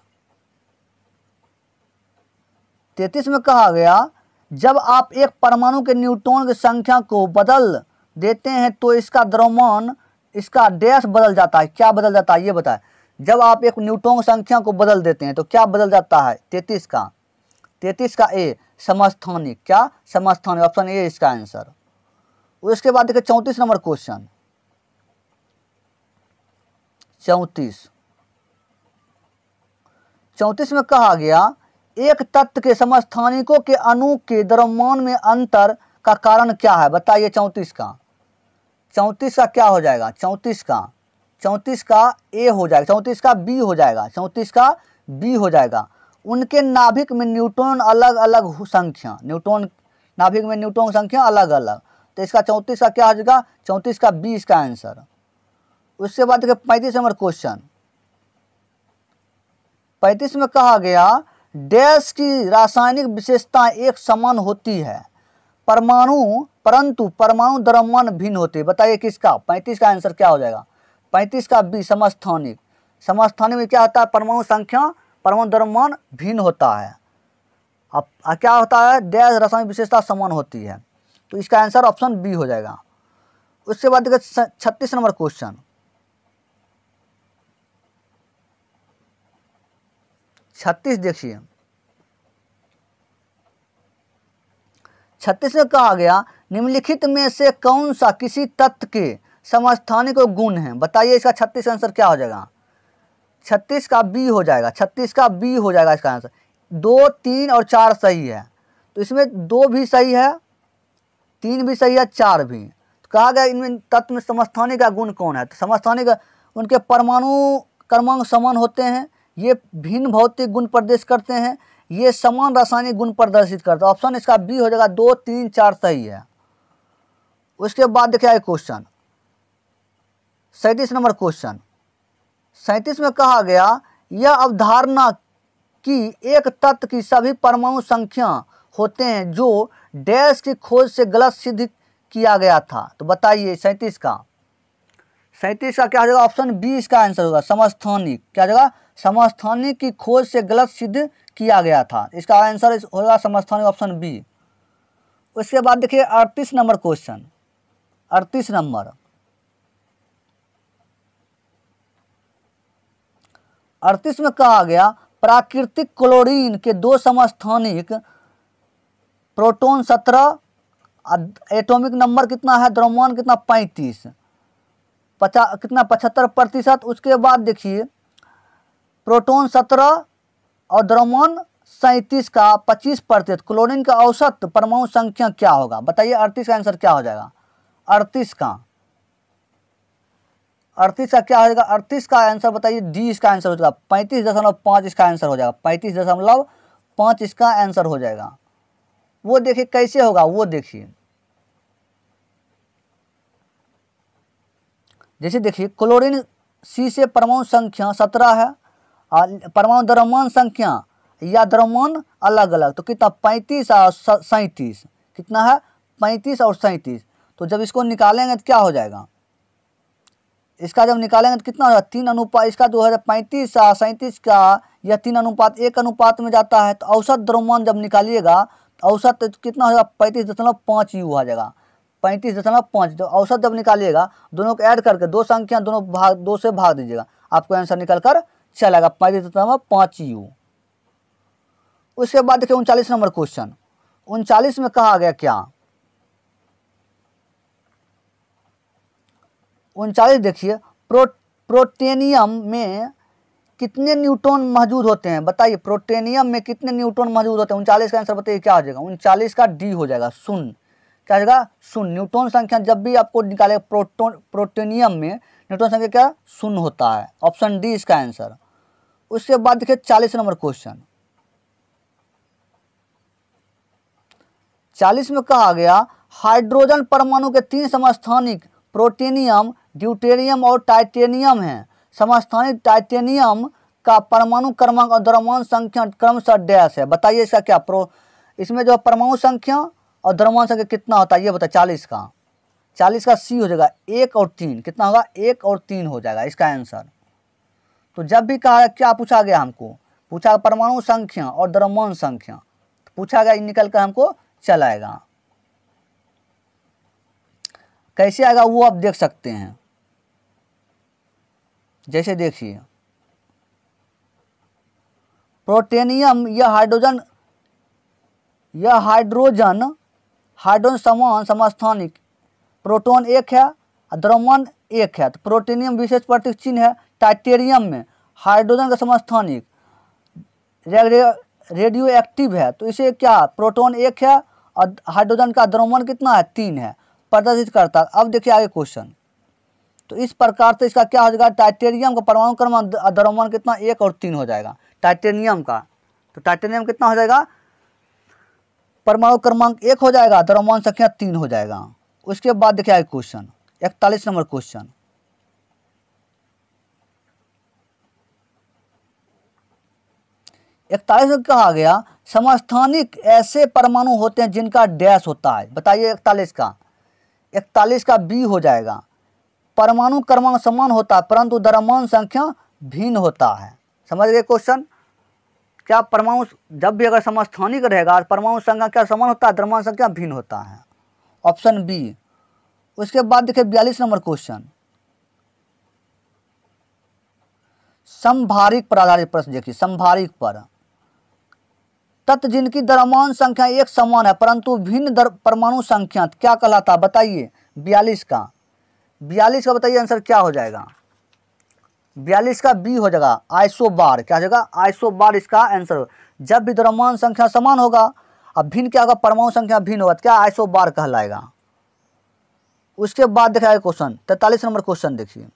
[SPEAKER 1] तैतीस में कहा गया जब आप एक परमाणु के न्यूट्रॉन की संख्या को बदल देते हैं तो इसका द्रव्यमान इसका डैश बदल जाता है क्या बदल जाता है ये बताए जब आप एक न्यूट्रॉन संख्या को बदल देते हैं तो क्या बदल जाता है तैतीस का तैतीस का ए समस्थानिक क्या समस्थानिक ऑप्शन ए इसका आंसर उसके बाद देखिए चौंतीस नंबर क्वेश्चन चौंतीस चौंतीस में कहा गया एक तत्व के समस्थानिकों के अणु के द्रव्यमान में अंतर का कारण क्या है बताइए चौंतीस का चौंतीस का क्या हो जाएगा चौंतीस का चौंतीस का ए हो जाएगा चौंतीस का बी हो जाएगा चौंतीस का बी हो जाएगा उनके नाभिक में न्यूट्रॉन अलग अलग संख्या न्यूट्रॉन नाभिक में न्यूट्रॉन संख्या अलग अलग तो इसका चौंतीस का क्या हो जाएगा चौंतीस का बी इसका आंसर उसके बाद देखिए पैंतीस नंबर क्वेश्चन पैंतीस में कहा गया डैश की रासायनिक विशेषता एक समान होती है परमाणु परंतु परमाणु द्रव्यमान भिन्न होते बताइए किसका पैंतीस का आंसर क्या हो जाएगा पैंतीस का बी समस्थानिक समस्थानिक में क्या होता है परमाणु संख्या परमाणु द्रव्यमान भिन्न होता है अब क्या होता है डैश रासायनिक विशेषता समान होती है तो इसका आंसर ऑप्शन बी हो जाएगा उसके बाद देखिए छत्तीस नंबर क्वेश्चन छत्तीस देखिए छत्तीस में कहा गया निम्नलिखित में से कौन सा किसी तत्व के समस्थानिक गुण है बताइए इसका छत्तीस आंसर क्या हो जाएगा छत्तीस का बी हो जाएगा छत्तीस का बी हो जाएगा इसका आंसर दो तीन और चार सही है तो इसमें दो भी सही है तीन भी सही है चार भी तो कहा गया इनमें तत्व में समस्थानिक का गुण कौन है तो समस्थानिक उनके परमाणु क्रमांक समान होते हैं ये भिन्न भौतिक गुण प्रदर्शित करते हैं ये समान रासायनिक गुण प्रदर्शित करते हैं ऑप्शन इसका बी हो जाएगा दो तीन चार सही है उसके बाद देखिए आए क्वेश्चन सैंतीस नंबर क्वेश्चन सैंतीस में कहा गया यह अवधारणा कि एक तत्व की सभी परमाणु संख्या होते हैं जो डैश की खोज से गलत सिद्ध किया गया था तो बताइए सैंतीस का सैंतीस का क्या हो जाएगा ऑप्शन बी इसका आंसर होगा समस्थानिक क्या हो जाएगा समस्थानी की खोज से गलत सिद्ध किया गया था इसका आंसर होगा समस्थानी ऑप्शन बी उसके बाद देखिए अड़तीस नंबर क्वेश्चन अड़तीस नंबर अड़तीस में कहा गया प्राकृतिक क्लोरीन के दो समस्थानिक प्रोटॉन सत्रह एटॉमिक नंबर कितना है द्रव्यमान कितना पैंतीस पचा कितना पचहत्तर प्रतिशत उसके बाद देखिए प्रोटोन 17 और द्रव्यमान 37 का 25 प्रतिशत क्लोरीन का औसत परमाणु संख्या क्या होगा बताइए अड़तीस का आंसर क्या हो जाएगा अड़तीस का अड़तीस का क्या हो जाएगा अड़तीस का आंसर बताइए डी इसका आंसर हो जाएगा पैंतीस दशमलव पाँच इसका आंसर हो जाएगा पैंतीस दशमलव पाँच इसका आंसर हो जाएगा वो देखिए कैसे होगा वो देखिए जैसे देखिए क्लोरीन सी से परमाणु संख्या सत्रह है परमाणु द्रव्यमान संख्या या द्रव्यमान अलग अलग तो कितना पैंतीस और सैंतीस कितना है पैंतीस और सैंतीस तो जब इसको निकालेंगे तो क्या हो जाएगा इसका जब निकालेंगे तो कितना हो जाएगा तीन अनुपात इसका जो है पैंतीस और सैंतीस का या तीन अनुपात एक अनुपात में जाता है तो औसत द्रव्यमान जब निकालिएगा तो औसत तो कितना हो जाएगा पैंतीस दशमलव पाँच यू आ जाएगा पैंतीस दशमलव पाँच जब औसत जब निकालिएगा दोनों को ऐड करके दो संख्या दोनों भाग दो से भाग दीजिएगा आपको आंसर निकल कर अच्छा लगा पाँच देता तो पाँच यू उसके बाद देखिए उनचालीस नंबर क्वेश्चन उनचालीस में कहा गया क्या उनचालीस देखिए प्रो प्रोटेनियम में कितने न्यूट्रॉन मौजूद होते हैं बताइए प्रोटेनियम में कितने न्यूट्रॉन मौजूद होते हैं उनचालीस का आंसर बताइए क्या हो जाएगा उनचालीस का डी हो जाएगा शून्य क्या हो जाएगा शून्य न्यूट्रॉन संख्या जब भी आपको निकालेगा प्रोटोन प्रोटेनियम में न्यूट्रॉन संख्या क्या शून्य होता है ऑप्शन डी इसका आंसर उसके बाद देखिए चालीस नंबर क्वेश्चन चालीस में कहा गया हाइड्रोजन परमाणु के तीन समस्थानिक प्रोटीनियम ड्यूटेरियम और टाइटेनियम हैं समस्थानिक टाइटेनियम का परमाणु क्रमांक और द्रव्यमान संख्या क्रमश डैश है बताइए इसका क्या प्रो इसमें जो परमाणु संख्या और द्रव्यमान संख्या कितना होता है ये बताइए चालीस का चालीस का सी हो जाएगा एक और तीन कितना होगा एक और तीन हो जाएगा इसका आंसर तो जब भी कहा क्या पूछा गया हमको पूछा परमाणु संख्या और द्रव्यमान संख्या तो पूछा गया निकल कर हमको चलाएगा कैसे आएगा वो आप देख सकते हैं जैसे देखिए प्रोटेनियम यह हाइड्रोजन यह हाइड्रोजन हाइड्रोजन समान समस्थानिक प्रोटॉन एक है द्रव्यमान एक है तो प्रोटेनियम विशेष प्रतीक चिन्ह है टाइटेरियम में हाइड्रोजन का समस्थानिक रेडियो एक्टिव है तो इसे क्या प्रोटॉन एक है और हाइड्रोजन का द्रोमन कितना है तीन है प्रदर्शित करता है अब देखिए आगे क्वेश्चन तो इस प्रकार से इसका क्या हो जाएगा टाइटेरियम का परमाणु क्रमांक द्रोमन कितना एक और तीन हो जाएगा टाइटेनियम का तो टाइटेनियम कितना हो जाएगा परमाणु क्रमांक एक हो जाएगा द्रोमन संख्या तीन हो जाएगा उसके बाद देखिए आगे क्वेश्चन इकतालीस नंबर क्वेश्चन इकतालीस में कहा गया समस्थानिक ऐसे परमाणु होते हैं जिनका डैश होता है बताइए इकतालीस का इकतालीस का बी हो जाएगा परमाणु क्रमांक समान होता है परंतु द्रव्यमान संख्या भिन्न होता है समझ गए क्वेश्चन क्या परमाणु जब भी अगर समस्थानिक रहेगा परमाणु संख्या क्या समान होता है द्रव्यमान संख्या भिन्न होता है ऑप्शन बी उसके बाद देखिए बयालीस नंबर क्वेश्चन संभारिक पर आधारित प्रश्न देखिए संभारिक पर तत्व जिनकी द्रव्यमान संख्या एक समान है परंतु भिन्न परमाणु संख्या तो क्या कहलाता बताइए बयालीस का बयालीस का बताइए आंसर क्या हो जाएगा बयालीस का बी हो जाएगा आइसो बार क्या हो जाएगा आइसो बार इसका आंसर जब भी द्रव्यमान संख्या समान होगा अब भिन्न क्या होगा परमाणु संख्या भिन्न होगा तो क्या आइसो बार कहलाएगा उसके बाद देखा है क्वेश्चन तैतालीस नंबर क्वेश्चन देखिए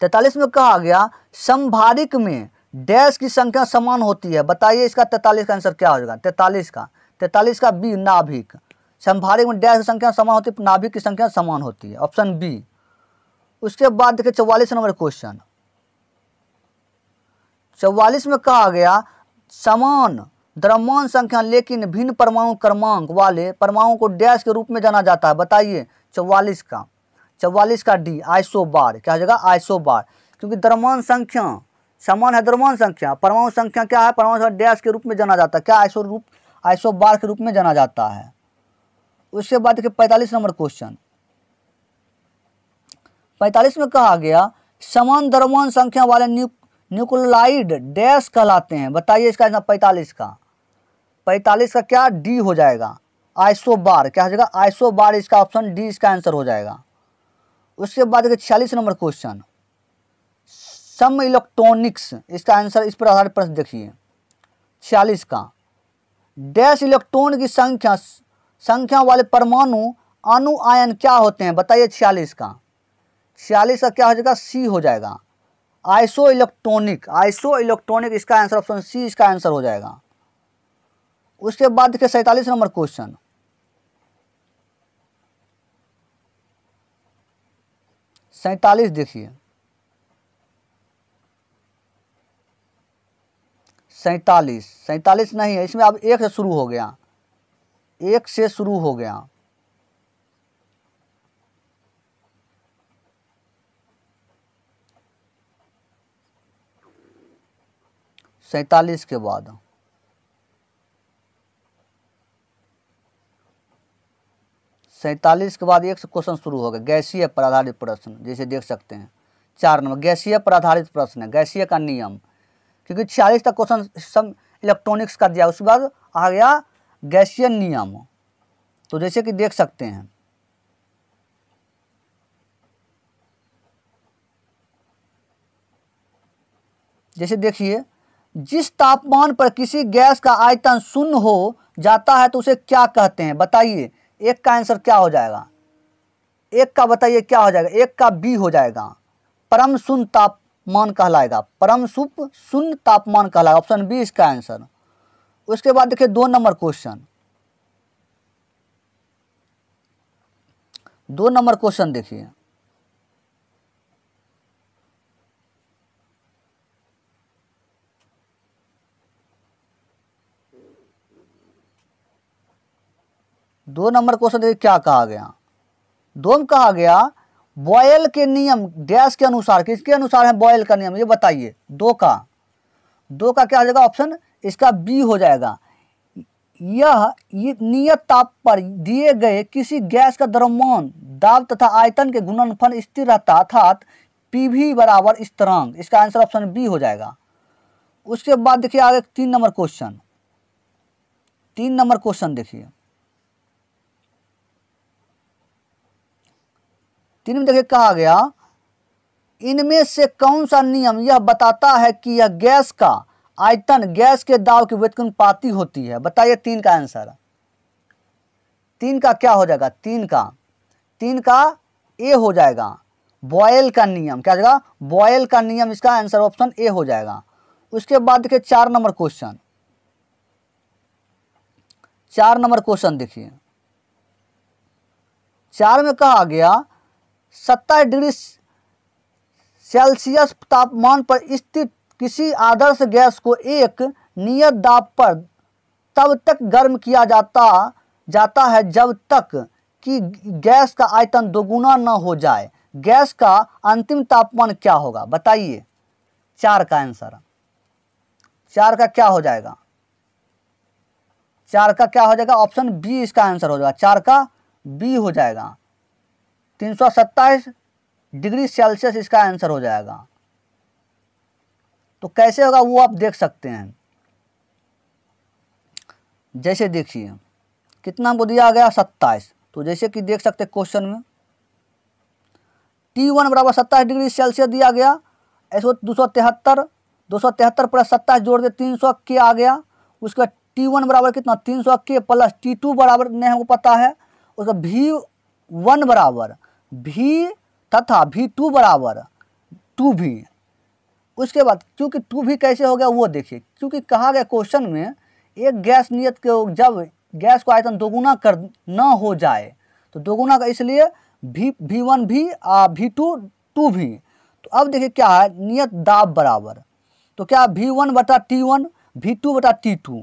[SPEAKER 1] तैतालीस में कहा गया संभारिक में डैश की संख्या समान होती है बताइए इसका तैतालीस का आंसर क्या हो जाएगा तैतालीस का तैतालीस का बी नाभिक संभारिक में डैश की संख्या समान होती है नाभिक की संख्या समान होती है ऑप्शन बी उसके बाद देखिए चौवालीस नंबर क्वेश्चन चौवालीस में कहा गया समान द्रव्यमान संख्या लेकिन भिन्न परमाणु क्रमांक वाले परमाणु को डैश के रूप में जाना जाता है बताइए चौवालीस का चौवालीस का डी आइसो बार क्या हो जाएगा आइसो बार क्योंकि द्रव्यमान संख्या समान है द्रव्यमान संख्या परमाणु संख्या क्या है परमाणु संख्या डैश के रूप में जाना जाता है क्या आइसो रूप आइसो बार के रूप में जाना जाता है उसके बाद देखिए पैंतालीस नंबर क्वेश्चन पैंतालीस में कहा गया समान द्रव्यमान संख्या वाले न्यू न्यूक्लाइड डैश कहलाते हैं बताइए इसका इसमें पैंतालीस का पैंतालीस का क्या डी हो जाएगा आइसो बार क्या हो जाएगा आइसो बार इसका ऑप्शन डी इसका आंसर हो जाएगा उसके बाद छियालीस नंबर क्वेश्चन सम इलेक्ट्रॉनिक्स इसका आंसर इस पर आधारित प्रश्न देखिए छियालीस का डैश इलेक्ट्रॉन की संख्या संख्या वाले परमाणु अणु आयन क्या होते हैं बताइए छियालीस का छियालीस का क्या हो जाएगा सी हो जाएगा आइसो इलेक्ट्रॉनिक आइसो इलेक्ट्रॉनिक इसका आंसर ऑप्शन सी इसका आंसर हो जाएगा उसके बाद देखिए सैंतालीस नंबर क्वेश्चन सैतालीस देखिए सैतालीस सैंतालीस नहीं है इसमें अब एक से शुरू हो गया एक से शुरू हो गया सैतालीस के बाद सैतालीस के बाद एक से क्वेश्चन शुरू हो गया गैसीय पर आधारित प्रश्न जैसे देख सकते हैं चार नंबर गैसीय पर आधारित प्रश्न है गैसीय का नियम क्योंकि छियालीस तक क्वेश्चन सब इलेक्ट्रॉनिक्स का दिया उसके बाद आ गया गैसियन नियम तो जैसे कि देख सकते हैं जैसे देखिए जिस तापमान पर किसी गैस का आयतन शून्य हो जाता है तो उसे क्या कहते हैं बताइए एक का आंसर क्या हो जाएगा एक का बताइए क्या हो जाएगा एक का बी हो जाएगा परम शून्य ताप मान कहलाएगा परम सुप शून्य तापमान कहलाएगा ऑप्शन बी इसका आंसर उसके बाद देखिए दो नंबर क्वेश्चन दो नंबर क्वेश्चन देखिए दो नंबर क्वेश्चन देखिए क्या कहा गया दो में कहा गया बॉयल के नियम डैश के अनुसार किसके अनुसार है बॉयल का नियम ये बताइए दो का दो का क्या हो जाएगा ऑप्शन इसका बी हो जाएगा यह नियत ताप पर दिए गए किसी गैस का द्रव्यमान दाब तथा आयतन के गुणनफल स्थिर रहता अर्थात पी भी बराबर स्तरांग इसका आंसर ऑप्शन बी हो जाएगा उसके बाद देखिए आगे तीन नंबर क्वेश्चन तीन नंबर क्वेश्चन देखिए तीन में देखिए कहा गया इनमें से कौन सा नियम यह बताता है कि यह गैस का आयतन गैस के दाव की पाती होती है बताइए तीन का आंसर तीन का क्या हो जाएगा तीन का तीन का ए हो जाएगा बॉयल का नियम क्या हो जाएगा बॉयल का नियम इसका आंसर ऑप्शन ए हो जाएगा उसके बाद देखिए चार नंबर क्वेश्चन चार नंबर क्वेश्चन देखिए चार में कहा गया सत्ताईस डिग्री सेल्सियस तापमान पर स्थित किसी आदर्श गैस को एक नियत दाब पर तब तक गर्म किया जाता जाता है जब तक कि गैस का आयतन दोगुना न हो जाए गैस का अंतिम तापमान क्या होगा बताइए चार का आंसर चार का क्या हो जाएगा चार का क्या हो जाएगा ऑप्शन बी इसका आंसर हो जाएगा चार का बी हो जाएगा तीन सौ सत्ताईस डिग्री सेल्सियस इसका आंसर हो जाएगा तो कैसे होगा वो आप देख सकते हैं जैसे देखिए कितना हमको दिया गया सत्ताईस तो जैसे कि देख सकते क्वेश्चन में टी वन बराबर सत्ताईस डिग्री सेल्सियस दिया गया ऐसे दो सौ तिहत्तर दो सौ तिहत्तर प्लस सत्ताईस जोड़ दे तीन सौ के आ गया उसका टी वन बराबर कितना तीन सौ के प्लस टी टू बराबर नहीं हमको पता है उसका भी वन बराबर भी तथा भी टू बराबर टू भी उसके बाद क्योंकि टू भी कैसे हो गया वो देखिए क्योंकि कहा गया क्वेश्चन में एक गैस नियत के जब गैस को आयतन दोगुना कर ना हो जाए तो दोगुना का इसलिए भी भी वन भी आ भी टू टू भी तो अब देखिए क्या है नियत दाब बराबर तो क्या भी वन बटा टी वन भी टू बटा टी टू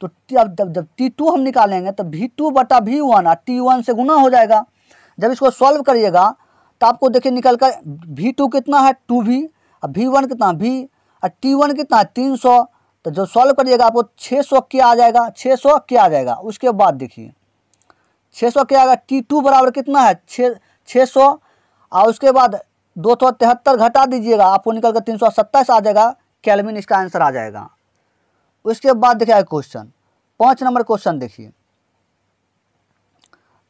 [SPEAKER 1] तो अब जब जब टी टू हम निकालेंगे तो भी टू बटा भी वन और टी वन से गुना हो जाएगा जब इसको सॉल्व करिएगा तो आपको देखिए निकल कर भी टू कितना है टू भी और भी वन कितना भी और टी वन कितना है तीन सौ तो जब सॉल्व करिएगा आपको छः सौ क्या आ जाएगा छः सौ क्या आ जाएगा उसके बाद देखिए छः सौ क्या आएगा टी टू बराबर कितना है छः छः सौ और उसके बाद दो सौ तिहत्तर घटा दीजिएगा आपको निकल कर तीन सौ सत्ताईस आ जाएगा कैलमिन इसका आंसर आ जाएगा उसके बाद देखिए क्वेश्चन पाँच नंबर क्वेश्चन देखिए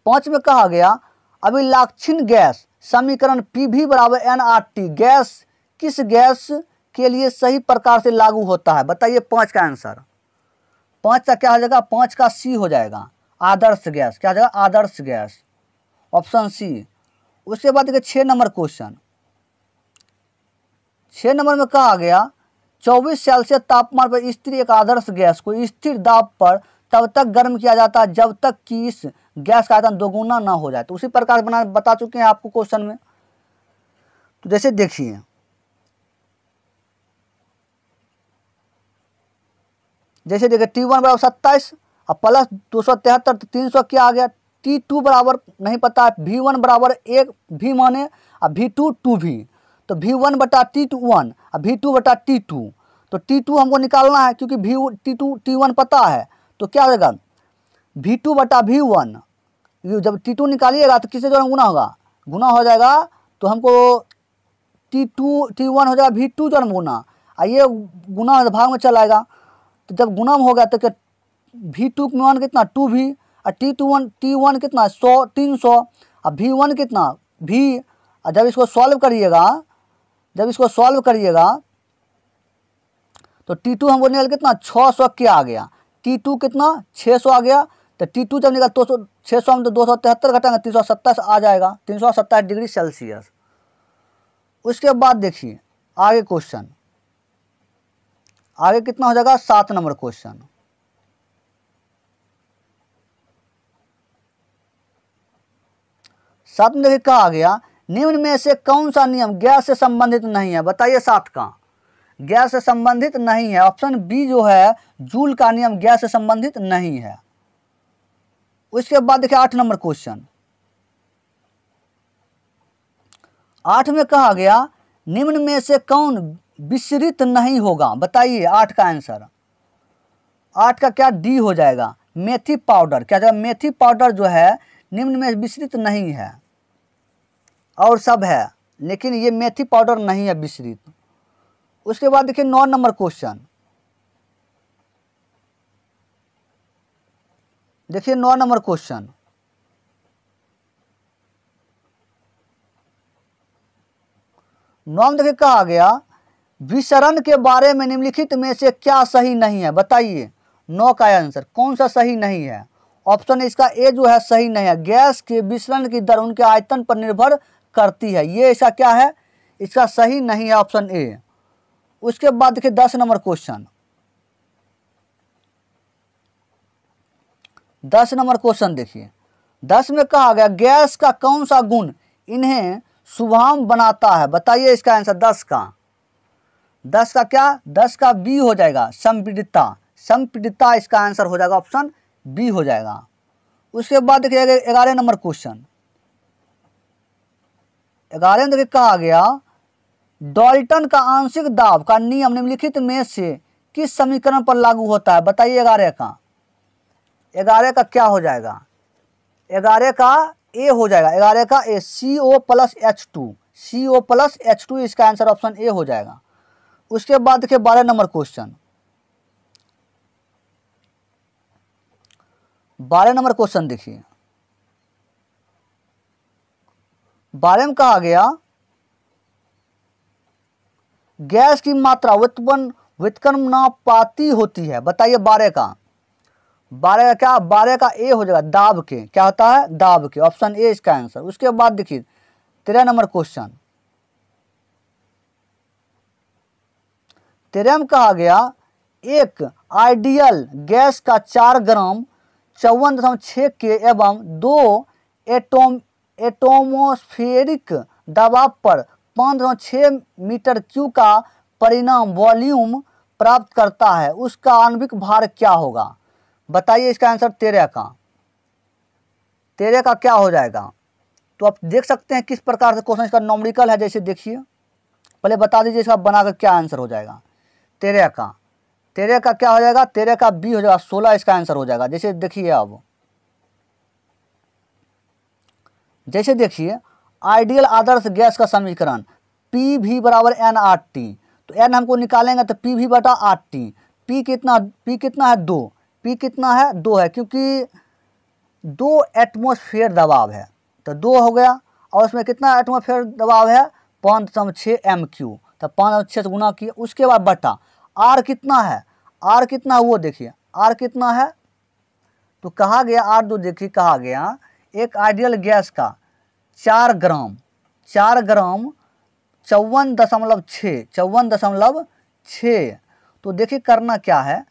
[SPEAKER 1] पाँच में कहा गया अभिलाक्षण गैस समीकरण पी भी बराबर एन आर टी गैस किस गैस के लिए सही प्रकार से लागू होता है बताइए पाँच का आंसर पाँच का क्या हो जाएगा पाँच का सी हो जाएगा आदर्श गैस क्या हो जाएगा आदर्श गैस ऑप्शन सी उसके बाद देखिए छः नंबर क्वेश्चन छः नंबर में कहा गया चौबीस सेल्सियस तापमान पर स्थिर एक आदर्श गैस को स्थिर दाब पर तब तक गर्म किया जाता है जब तक कि इस गैस का आयतन दोगुना ना हो जाए तो उसी प्रकार बना बता चुके हैं आपको क्वेश्चन में तो जैसे देखिए जैसे देखिए टी वन बराबर सत्ताईस और प्लस दो सौ तिहत्तर तो तीन सौ क्या आ गया टी टू बराबर नहीं पता है वी वन बराबर एक भी माने और वी टू टू भी तो वी वन बटा टी टू वन और वी टू बटा टी टू तो टी टू हमको निकालना है क्योंकि V T two T one पता है तो क्या जाएगा वी टू बटा वी वन जब टी टू निकालिएगा तो किससे जो गुना होगा गुना हो जाएगा तो हमको टी टू टी वन हो जाएगा वी टू जो गुना आइए ये गुना भाग में चला आएगा तो जब गुना में गया तो वी टू वन कितना टू भी और T two one T one कितना सौ तीन सौ और वी वन कितना भी और जब इसको सॉल्व करिएगा जब इसको सॉल्व करिएगा तो टी टू हमको निकल कितना छः सौ क्या आ गया टी टू कितना छः सौ आ गया तो टी टू जब निकल दो सौ छः सौ में तो दो सौ तिहत्तर घटाएंगे तीन सौ सत्ताईस आ जाएगा तीन सौ सत्ताईस डिग्री सेल्सियस उसके बाद देखिए आगे क्वेश्चन आगे कितना हो जाएगा सात नंबर क्वेश्चन सात में देखिए कहा आ गया निम्न में से कौन सा नियम गैस से संबंधित नहीं है बताइए सात का गैस से संबंधित नहीं है ऑप्शन बी जो है जूल का नियम गैस से संबंधित नहीं है उसके बाद देखिए आठ नंबर क्वेश्चन आठ में कहा गया निम्न में से कौन विसरित नहीं होगा बताइए आठ का आंसर आठ का क्या डी हो जाएगा मेथी पाउडर क्या जाएगा मेथी पाउडर जो है निम्न में विसरित नहीं है और सब है लेकिन ये मेथी पाउडर नहीं है विसरित उसके बाद देखिए नौ नंबर क्वेश्चन देखिए नौ नंबर क्वेश्चन नॉम देखिए कहा गया विसरण के बारे में निम्नलिखित में से क्या सही नहीं है बताइए नौ का आंसर कौन सा सही नहीं है ऑप्शन इसका ए जो है सही नहीं है गैस के विसरण की दर उनके आयतन पर निर्भर करती है ये ऐसा क्या है इसका सही नहीं है ऑप्शन ए उसके बाद देखिए दस नंबर क्वेश्चन दस नंबर क्वेश्चन देखिए दस में कहा गया गैस का कौन सा गुण इन्हें शुभाम बनाता है बताइए इसका आंसर दस का दस का क्या दस का बी हो जाएगा संपीडिता संपीडिता इसका आंसर हो जाएगा ऑप्शन बी हो जाएगा उसके बाद देखिए ग्यारह नंबर क्वेश्चन ग्यारह देखिए कहा गया डॉल्टन का आंशिक दाब का नियम निम्नलिखित में से किस समीकरण पर लागू होता है बताइए ग्यारह का ग्यारह का क्या हो जाएगा ग्यारह का ए हो जाएगा ग्यारह का A C O plus H two C O plus H two इसका आंसर ऑप्शन ए हो जाएगा उसके बाद देखिए बारह नंबर क्वेश्चन बारह नंबर क्वेश्चन देखिए बारह में कहा गया गैस की मात्रा उत्पन्न व्युत्क्रम ना होती है बताइए बारह का बारह का क्या बारह का ए हो जाएगा दाब के क्या होता है दाब के ऑप्शन ए इसका आंसर उसके बाद देखिए तेरह नंबर क्वेश्चन तेरह में कहा गया एक आइडियल गैस का चार ग्राम चौवन दशम छः के एवं दो एटोम एटोमोस्फेरिक दबाव पर पाँच मीटर क्यू का परिणाम वॉल्यूम प्राप्त करता है उसका आणविक भार क्या होगा बताइए इसका आंसर तेरह का तेरह का क्या हो जाएगा तो आप देख सकते हैं किस प्रकार से क्वेश्चन इसका नॉमरिकल है जैसे देखिए पहले बता दीजिए इसका बनाकर क्या आंसर हो जाएगा तेरह का तेरह का क्या हो जाएगा तेरह का बी हो जाएगा सोलह इसका आंसर हो जाएगा जैसे देखिए अब जैसे देखिए आइडियल आदर्श गैस का समीकरण पी भी बराबर एन आर टी तो एन हमको निकालेंगे तो पी भी बटा आर टी पी कितना पी कितना है दो पी कितना है दो है क्योंकि दो एटमोसफेयर दबाव है तो दो हो गया और उसमें कितना एटमोसफेयर दबाव है पाँच सम छः एम क्यू तो पाँच सौ छः से गुना किया उसके बाद बटा आर कितना है आर कितना है वो देखिए आर कितना है तो कहा गया आर दो देखिए कहा गया एक आइडियल गैस का चार ग्राम चार ग्राम चौवन दशमलव छः चौवन दशमलव छः तो देखिए करना क्या है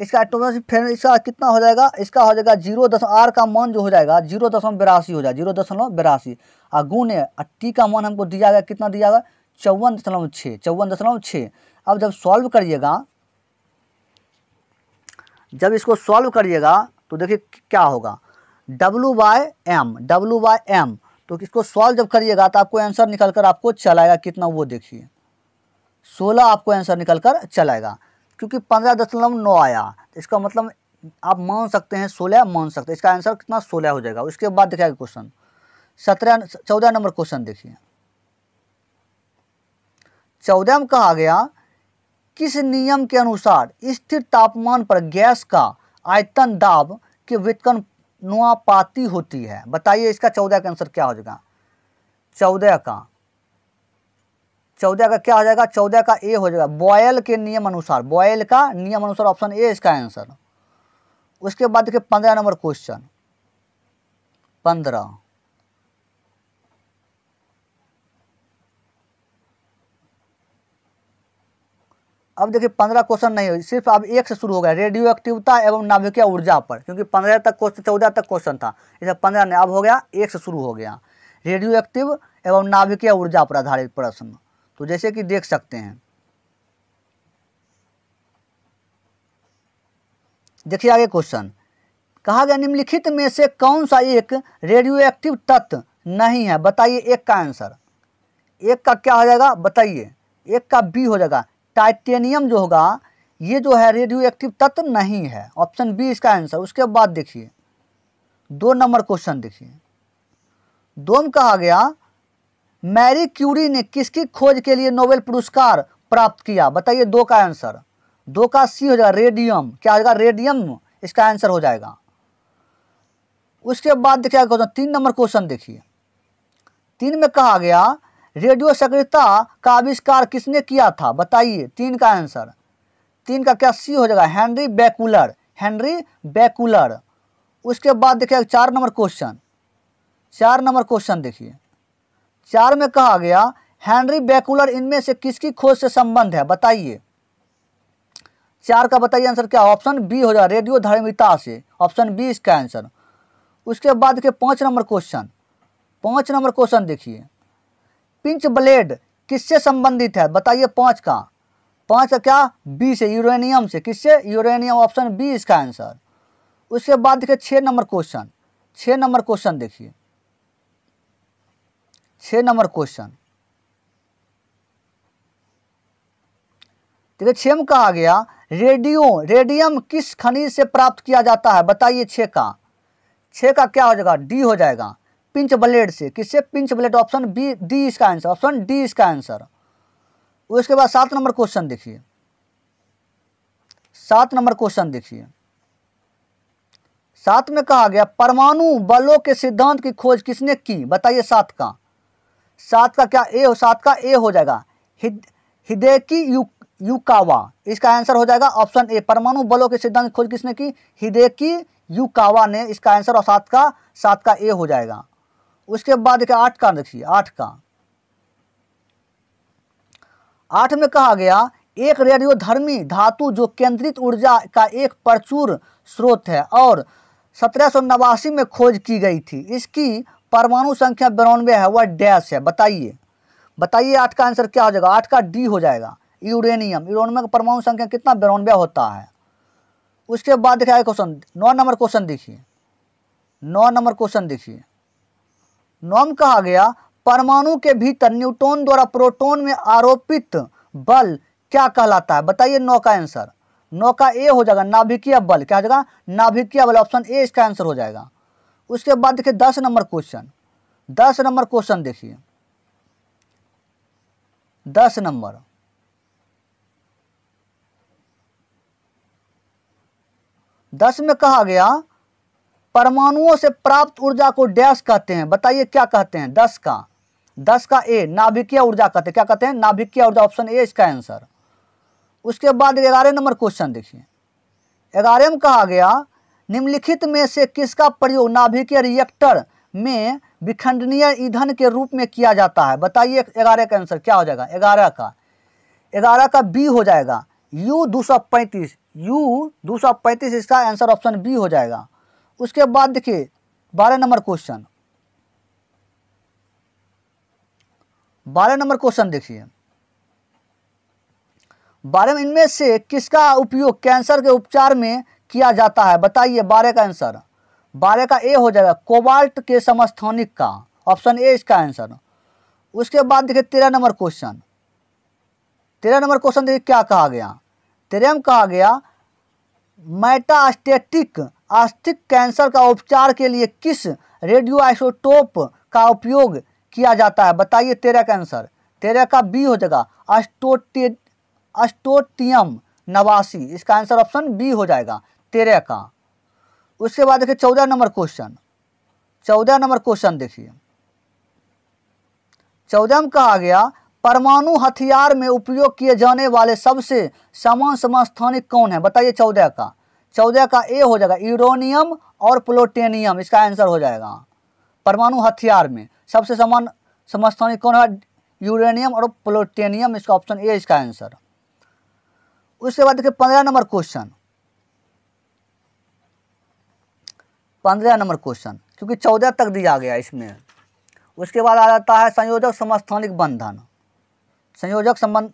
[SPEAKER 1] इसका एटोमिक फिर इसका कितना हो जाएगा इसका हो जाएगा जीरो दशम आर का मान जो हो जाएगा जीरो दशमलव बिरासी हो जाएगा जीरो दशमलव बिरासी और गुण और टी का मान हमको दिया गया कितना दिया गया चौवन दशमलव छः चौवन दशमलव छः अब जब सॉल्व करिएगा जब इसको सॉल्व करिएगा तो देखिए क्या होगा W by M W by M तो इसको सॉल्व जब करिएगा तो आपको आंसर निकल कर आपको चलाएगा कितना वो देखिए सोलह आपको आंसर निकल कर चलाएगा क्योंकि पंद्रह दशमलव नौ आया तो इसका मतलब आप मान सकते हैं सोलह मान सकते हैं इसका आंसर कितना सोलह हो जाएगा उसके बाद देखिएगा क्वेश्चन सत्रह चौदह नंबर क्वेश्चन देखिए चौदह में कहा गया किस नियम के अनुसार स्थिर तापमान पर गैस का आयतन दाब के वितकन नुआपाती होती है बताइए इसका चौदह का आंसर क्या हो जाएगा चौदह का चौदह का क्या हो जाएगा चौदह का ए हो जाएगा बॉयल के नियम अनुसार बॉयल का नियम अनुसार ऑप्शन ए इसका आंसर उसके बाद देखिए पंद्रह नंबर क्वेश्चन पंद्रह अब देखिए पंद्रह क्वेश्चन नहीं हो सिर्फ अब एक से शुरू हो गया रेडियो एक्टिवता एवं नाभिकीय ऊर्जा पर क्योंकि पंद्रह तक क्वेश्चन चौदह तक क्वेश्चन था इसे पंद्रह नहीं अब हो गया एक से शुरू हो गया रेडियो एक्टिव एवं नाभिकीय ऊर्जा पर आधारित प्रश्न तो जैसे कि देख सकते हैं देखिए आगे क्वेश्चन कहा गया निम्नलिखित में से कौन सा एक रेडियो एक्टिव तत्व नहीं है बताइए एक का आंसर एक का क्या हो जाएगा बताइए एक का बी हो जाएगा टाइटेनियम जो होगा ये जो है रेडियो एक्टिव तत्व नहीं है ऑप्शन बी इसका आंसर उसके बाद देखिए दो नंबर क्वेश्चन देखिए दो में कहा गया मैरी क्यूरी ने किसकी खोज के लिए नोबेल पुरस्कार प्राप्त किया बताइए दो का आंसर दो का सी हो जाएगा रेडियम क्या हो जाएगा रेडियम इसका आंसर हो जाएगा उसके बाद देखिए क्वेश्चन तीन नंबर क्वेश्चन देखिए तीन में कहा गया रेडियो सक्रियता का आविष्कार किसने किया था बताइए तीन का आंसर तीन का क्या सी हो जाएगा हेनरी बैकुलर हेनरी बैकुलर उसके बाद देखिए चार नंबर क्वेश्चन चार नंबर क्वेश्चन देखिए चार में कहा गया हेनरी बैकुलर इनमें से किसकी खोज से संबंध है बताइए चार का बताइए आंसर क्या ऑप्शन बी हो जाएगा रेडियो धर्मिता से ऑप्शन बी इसका आंसर उसके बाद देखिए पाँच नंबर क्वेश्चन पाँच नंबर क्वेश्चन देखिए पिंच ब्लेड किससे संबंधित है बताइए पांच का पांच का क्या बी से यूरेनियम से किससे यूरेनियम ऑप्शन बी इसका आंसर उसके बाद देखिए छह नंबर क्वेश्चन छह नंबर क्वेश्चन देखिए छह नंबर क्वेश्चन देखिए छे में कहा गया रेडियो रेडियम किस खनिज से प्राप्त किया जाता है बताइए छे का छे का क्या हो जाएगा डी हो जाएगा पिंच ब्लेड से किससे pitchblende option B D इसका आंसर ऑप्शन डी इसका आंसर उसके बाद सात नंबर क्वेश्चन देखिए सात नंबर क्वेश्चन देखिए सात में कहा गया परमाणु बलों के सिद्धांत की खोज किसने की बताइए सात का सात का क्या ए हो सात का ए हो जाएगा हिद, हिदेकी युकावा इसका आंसर हो जाएगा ऑप्शन ए परमाणु बलों के सिद्धांत खोज किसने की हिदेकी युकावा ने इसका आंसर और सात का सात का ए हो जाएगा उसके बाद देखिए आठ का देखिए आठ का आठ में कहा गया एक रेडियोधर्मी धातु जो केंद्रित ऊर्जा का एक प्रचुर स्रोत है और सत्रह में खोज की गई थी इसकी परमाणु संख्या बिरानवे है वह डैश है बताइए बताइए आठ का आंसर क्या हो जाएगा आठ का डी हो जाएगा यूरेनियम यूरोनियम का परमाणु संख्या कितना बिरानवे होता है उसके बाद देखा क्वेश्चन नौ नंबर क्वेश्चन देखिए नौ नंबर क्वेश्चन देखिए नॉम कहा गया परमाणु के भीतर न्यूटॉन द्वारा प्रोटॉन में आरोपित बल क्या कहलाता है बताइए नौ का आंसर नौ का ए हो जाएगा नाभिकीय बल क्या हो जाएगा नाभिकीय बल ऑप्शन ए इसका आंसर हो जाएगा उसके बाद देखिए दस नंबर क्वेश्चन दस नंबर क्वेश्चन देखिए दस नंबर दस में कहा गया परमाणुओं से प्राप्त ऊर्जा को डैश कहते हैं बताइए क्या कहते हैं दस का दस का ए नाभिकीय ऊर्जा कहते हैं क्या कहते हैं नाभिकीय ऊर्जा ऑप्शन ए इसका आंसर उसके बाद ग्यारह नंबर क्वेश्चन देखिए ग्यारह में कहा गया निम्नलिखित में से किसका प्रयोग नाभिकीय रिएक्टर में विखंडनीय ईंधन के रूप में किया जाता है बताइए ग्यारह का आंसर क्या हो जाएगा ग्यारह का ग्यारह का बी हो जाएगा यू दो सौ पैंतीस यू दो सौ पैंतीस इसका आंसर ऑप्शन बी हो जाएगा उसके बाद देखिए बारह नंबर क्वेश्चन बारह नंबर क्वेश्चन देखिए बारह इनमें से किसका उपयोग कैंसर के उपचार में किया जाता है बताइए बारह का आंसर बारह का ए हो जाएगा कोबाल्ट के समस्थानिक का ऑप्शन ए इसका आंसर उसके बाद देखिए तेरह नंबर क्वेश्चन तेरह नंबर क्वेश्चन देखिए क्या कहा गया तेरह में कहा गया मैटास्टेटिक आस्थिक कैंसर का उपचार के लिए किस रेडियो आइसोटोप का उपयोग किया जाता है बताइए तेरह का आंसर तेरह का बी हो जाएगा अस्टोटे अस्टोटियम नवासी इसका आंसर ऑप्शन बी हो जाएगा तेरह का उसके बाद देखिए चौदह नंबर क्वेश्चन चौदह नंबर क्वेश्चन देखिए चौदह में कहा गया परमाणु हथियार में उपयोग किए जाने वाले सबसे समान समस्थानिक कौन है बताइए चौदह का चौदह का ए हो जाएगा यूरोनियम और प्लोटेनियम इसका आंसर हो जाएगा परमाणु हथियार में सबसे समान समस्थानिक कौन है यूरेनियम और प्लोटेनियम इसका ऑप्शन ए इसका आंसर उसके बाद देखिए पंद्रह नंबर क्वेश्चन पंद्रह नंबर क्वेश्चन क्योंकि चौदह तक दिया गया इसमें उसके बाद आ जाता है संयोजक समस्थानिक बंधन संयोजक संबंध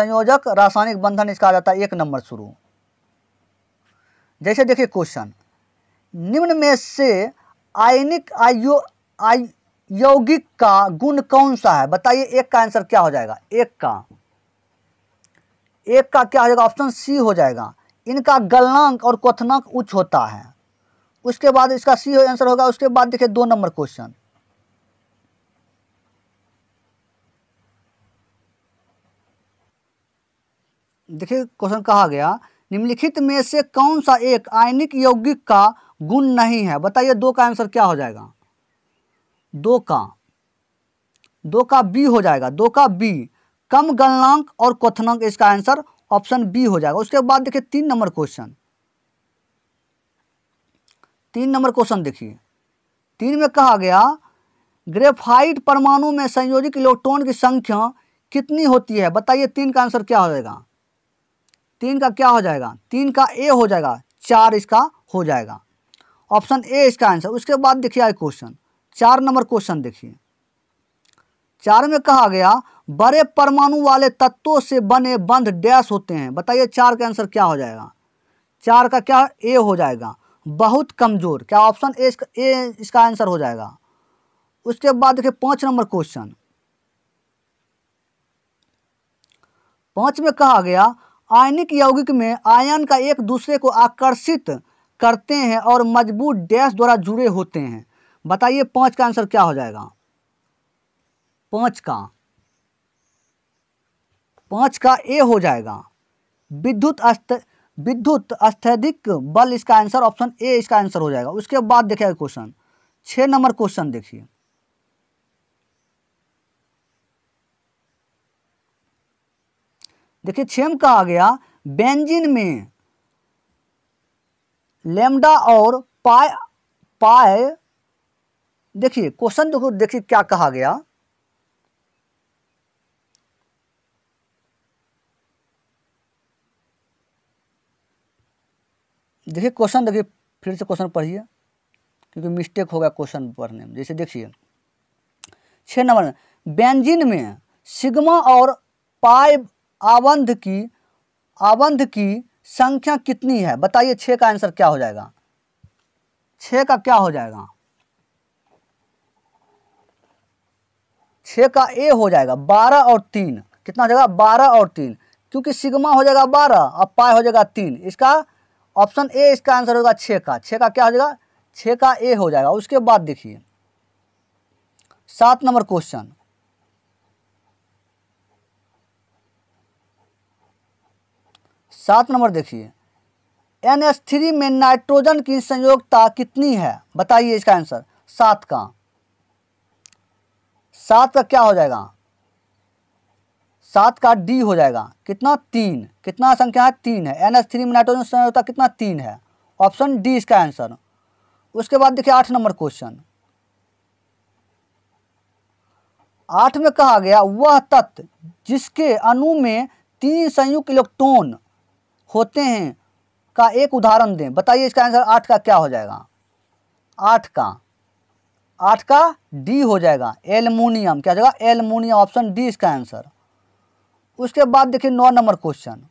[SPEAKER 1] संयोजक रासायनिक बंधन इसका आ जाता है एक नंबर शुरू जैसे देखिए क्वेश्चन निम्न में से आयनिक आयो आय यौगिक का गुण कौन सा है बताइए एक का आंसर क्या हो जाएगा एक का एक का क्या हो जाएगा ऑप्शन सी हो जाएगा इनका गलनांक और क्वनांक उच्च होता है उसके बाद इसका सी आंसर होगा उसके बाद देखिए दो नंबर क्वेश्चन देखिए क्वेश्चन कहा गया निम्नलिखित में से कौन सा एक आयनिक यौगिक का गुण नहीं है बताइए दो का आंसर क्या हो जाएगा दो का दो का बी हो जाएगा दो का बी कम गलनांक और क्वनांक इसका आंसर ऑप्शन बी हो जाएगा उसके बाद देखिए तीन नंबर क्वेश्चन तीन नंबर क्वेश्चन देखिए तीन में कहा गया ग्रेफाइट परमाणु में संयोजित इलेक्ट्रॉन की संख्या कितनी होती है बताइए तीन का आंसर क्या हो जाएगा तीन का क्या हो जाएगा तीन का ए हो जाएगा चार इसका हो जाएगा ऑप्शन ए इसका आंसर उसके बाद देखिए आए क्वेश्चन चार नंबर क्वेश्चन देखिए चार में कहा गया बड़े परमाणु वाले तत्वों से बने बंध डैश होते हैं बताइए चार का आंसर क्या हो जाएगा चार का क्या ए हो जाएगा बहुत कमज़ोर क्या ऑप्शन ए इसका ए इसका आंसर हो जाएगा उसके बाद देखिए पांच नंबर क्वेश्चन पांच में कहा गया आयनिक यौगिक में आयन का एक दूसरे को आकर्षित करते हैं और मजबूत डैश द्वारा जुड़े होते हैं बताइए पांच का आंसर क्या हो जाएगा पांच का पांच का ए हो जाएगा विद्युत विद्युत अस्थैधिक बल इसका आंसर ऑप्शन ए इसका आंसर हो जाएगा उसके बाद देखेगा क्वेश्चन छः नंबर क्वेश्चन देखिए देखिए छेम का आ गया बेंजिन में लेमडा और पाए पाए देखिए क्वेश्चन देखो देखिए क्या कहा गया देखिए क्वेश्चन देखिए फिर से क्वेश्चन पढ़िए क्योंकि मिस्टेक होगा क्वेश्चन पढ़ने में जैसे देखिए छः नंबर बेंजिन में सिग्मा और पाई आबंध की आबंध की संख्या कितनी है बताइए छः का आंसर क्या हो जाएगा छः का क्या हो जाएगा छः का ए हो जाएगा बारह और तीन कितना हो जाएगा बारह और तीन क्योंकि सिग्मा हो जाएगा बारह और पाए हो जाएगा तीन इसका ऑप्शन ए इसका आंसर होगा छः का छः का क्या हो जाएगा छः का ए हो जाएगा उसके बाद देखिए सात नंबर क्वेश्चन सात नंबर देखिए एन एस थ्री में नाइट्रोजन की संयोगता कितनी है बताइए इसका आंसर सात का सात का क्या हो जाएगा सात का डी हो जाएगा कितना तीन कितना संख्या है तीन है एन एस थ्री में नाइट्रोजन संयोगता कितना तीन है ऑप्शन डी इसका आंसर उसके बाद देखिए आठ नंबर क्वेश्चन आठ में कहा गया वह तत्व जिसके अणु में तीन संयुक्त इलेक्ट्रॉन होते हैं का एक उदाहरण दें बताइए इसका आंसर आठ का क्या हो जाएगा आठ का आठ का डी हो जाएगा एलमोनियम क्या हो जाएगा एलमोनियम ऑप्शन डी इसका आंसर उसके बाद देखिए नौ नंबर क्वेश्चन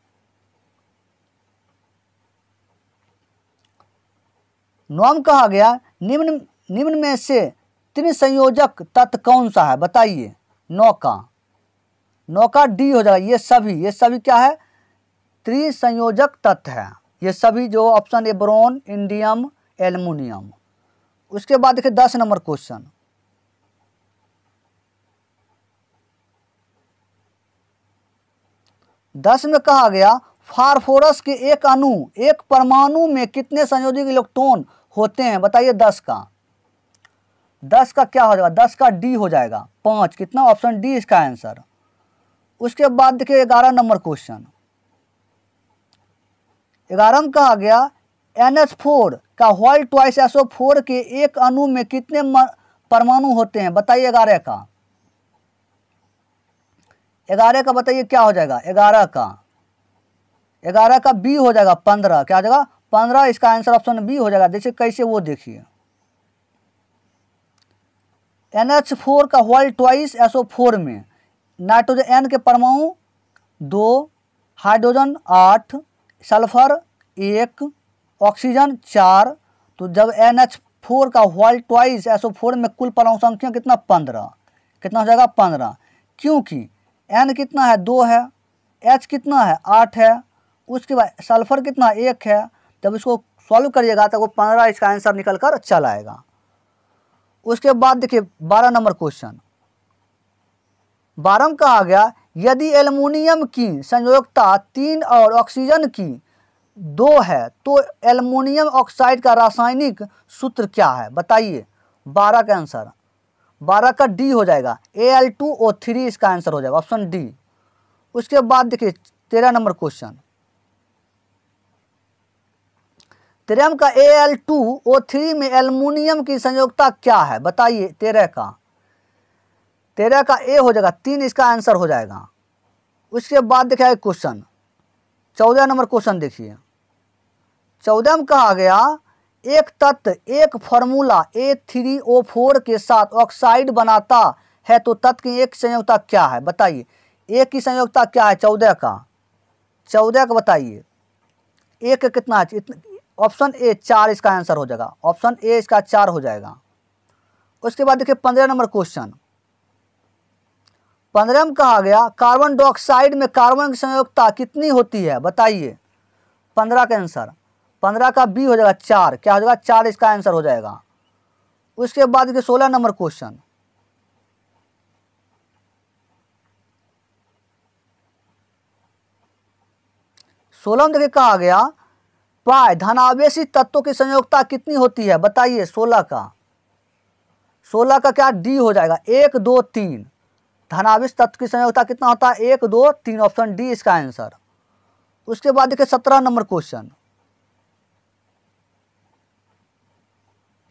[SPEAKER 1] नौम कहा गया निम्न निम्न में से तीन संयोजक तत्व कौन सा है बताइए नौ का नौ का डी हो जाएगा ये सभी ये सभी क्या है त्रिसंयोजक तत्व है ये सभी जो option A boron indium aluminium उसके बाद देखिए दस नंबर क्वेश्चन दस में कहा गया फारफोरस के एक अणु एक परमाणु में कितने संयोजक इलेक्ट्रॉन होते हैं बताइए दस का दस का क्या हो जाएगा दस का डी हो जाएगा पांच कितना ऑप्शन डी इसका आंसर उसके बाद देखिए ग्यारह नंबर क्वेश्चन ग्यारह कहा गया एन एच फोर का हॉल ट्वाइस एसओ फोर के एक अणु में कितने परमाणु होते हैं बताइए ग्यारह का ग्यारह का बताइए क्या हो जाएगा ग्यारह का ग्यारह का बी हो जाएगा पंद्रह क्या हो जाएगा पंद्रह इसका आंसर ऑप्शन बी हो जाएगा जैसे कैसे वो देखिए एन एच फोर का हॉल ट्वाइस एसओ फोर में नाइट्रोजन एन के परमाणु दो हाइड्रोजन आठ सल्फर एक ऑक्सीजन चार तो जब एन एच फोर का वॉल ट्वाइस एसओ फोर में कुल परमाणु संख्या कितना पंद्रह कितना हो जाएगा पंद्रह क्योंकि एन कितना है दो है एच कितना है आठ है उसके बाद सल्फर कितना एक है जब इसको सॉल्व करिएगा तो वो पंद्रह इसका आंसर निकल कर चला आएगा उसके बाद देखिए बारह नंबर क्वेश्चन बारह का आ गया यदि एलुमिनियम की संयोगता तीन और ऑक्सीजन की दो है तो एलमोनियम ऑक्साइड का रासायनिक सूत्र क्या है बताइए बारह का आंसर बारह का डी हो जाएगा A L two O three इसका आंसर हो जाएगा ऑप्शन डी उसके बाद देखिए तेरह नंबर क्वेश्चन तेरह का A L two O three में एलुमिनियम की संयोगता क्या है बताइए तेरह का तेरह का ए हो जाएगा तीन इसका आंसर हो जाएगा उसके बाद देखिए क्वेश्चन चौदह नंबर क्वेश्चन देखिए चौदह में कहा गया एक तत्व एक formula A three O four के साथ ऑक्साइड बनाता है तो तत्व की एक संयोगता क्या है बताइए एक की संयोगता क्या है चौदह का चौदह का बताइए एक कितना है ऑप्शन ए चार इसका आंसर हो जाएगा ऑप्शन ए इसका चार हो जाएगा उसके बाद देखिए पंद्रह नंबर क्वेश्चन पंद्रह में कहा गया कार्बन डाइऑक्साइड में कार्बन की संयोगता कितनी होती है बताइए पंद्रह का आंसर पंद्रह का बी हो जाएगा चार क्या हो जाएगा चार इसका आंसर हो जाएगा उसके बाद के सोलह नंबर क्वेश्चन सोलह में देखिए कहा गया पाए धनावेश तत्वों की संयोगता कितनी होती है बताइए सोलह का सोलह का क्या डी हो जाएगा एक दो तीन धनाविश तत्व की संयोगता कितना होता है एक दो तीन ऑप्शन डी इसका आंसर उसके बाद देखिए सत्रह नंबर क्वेश्चन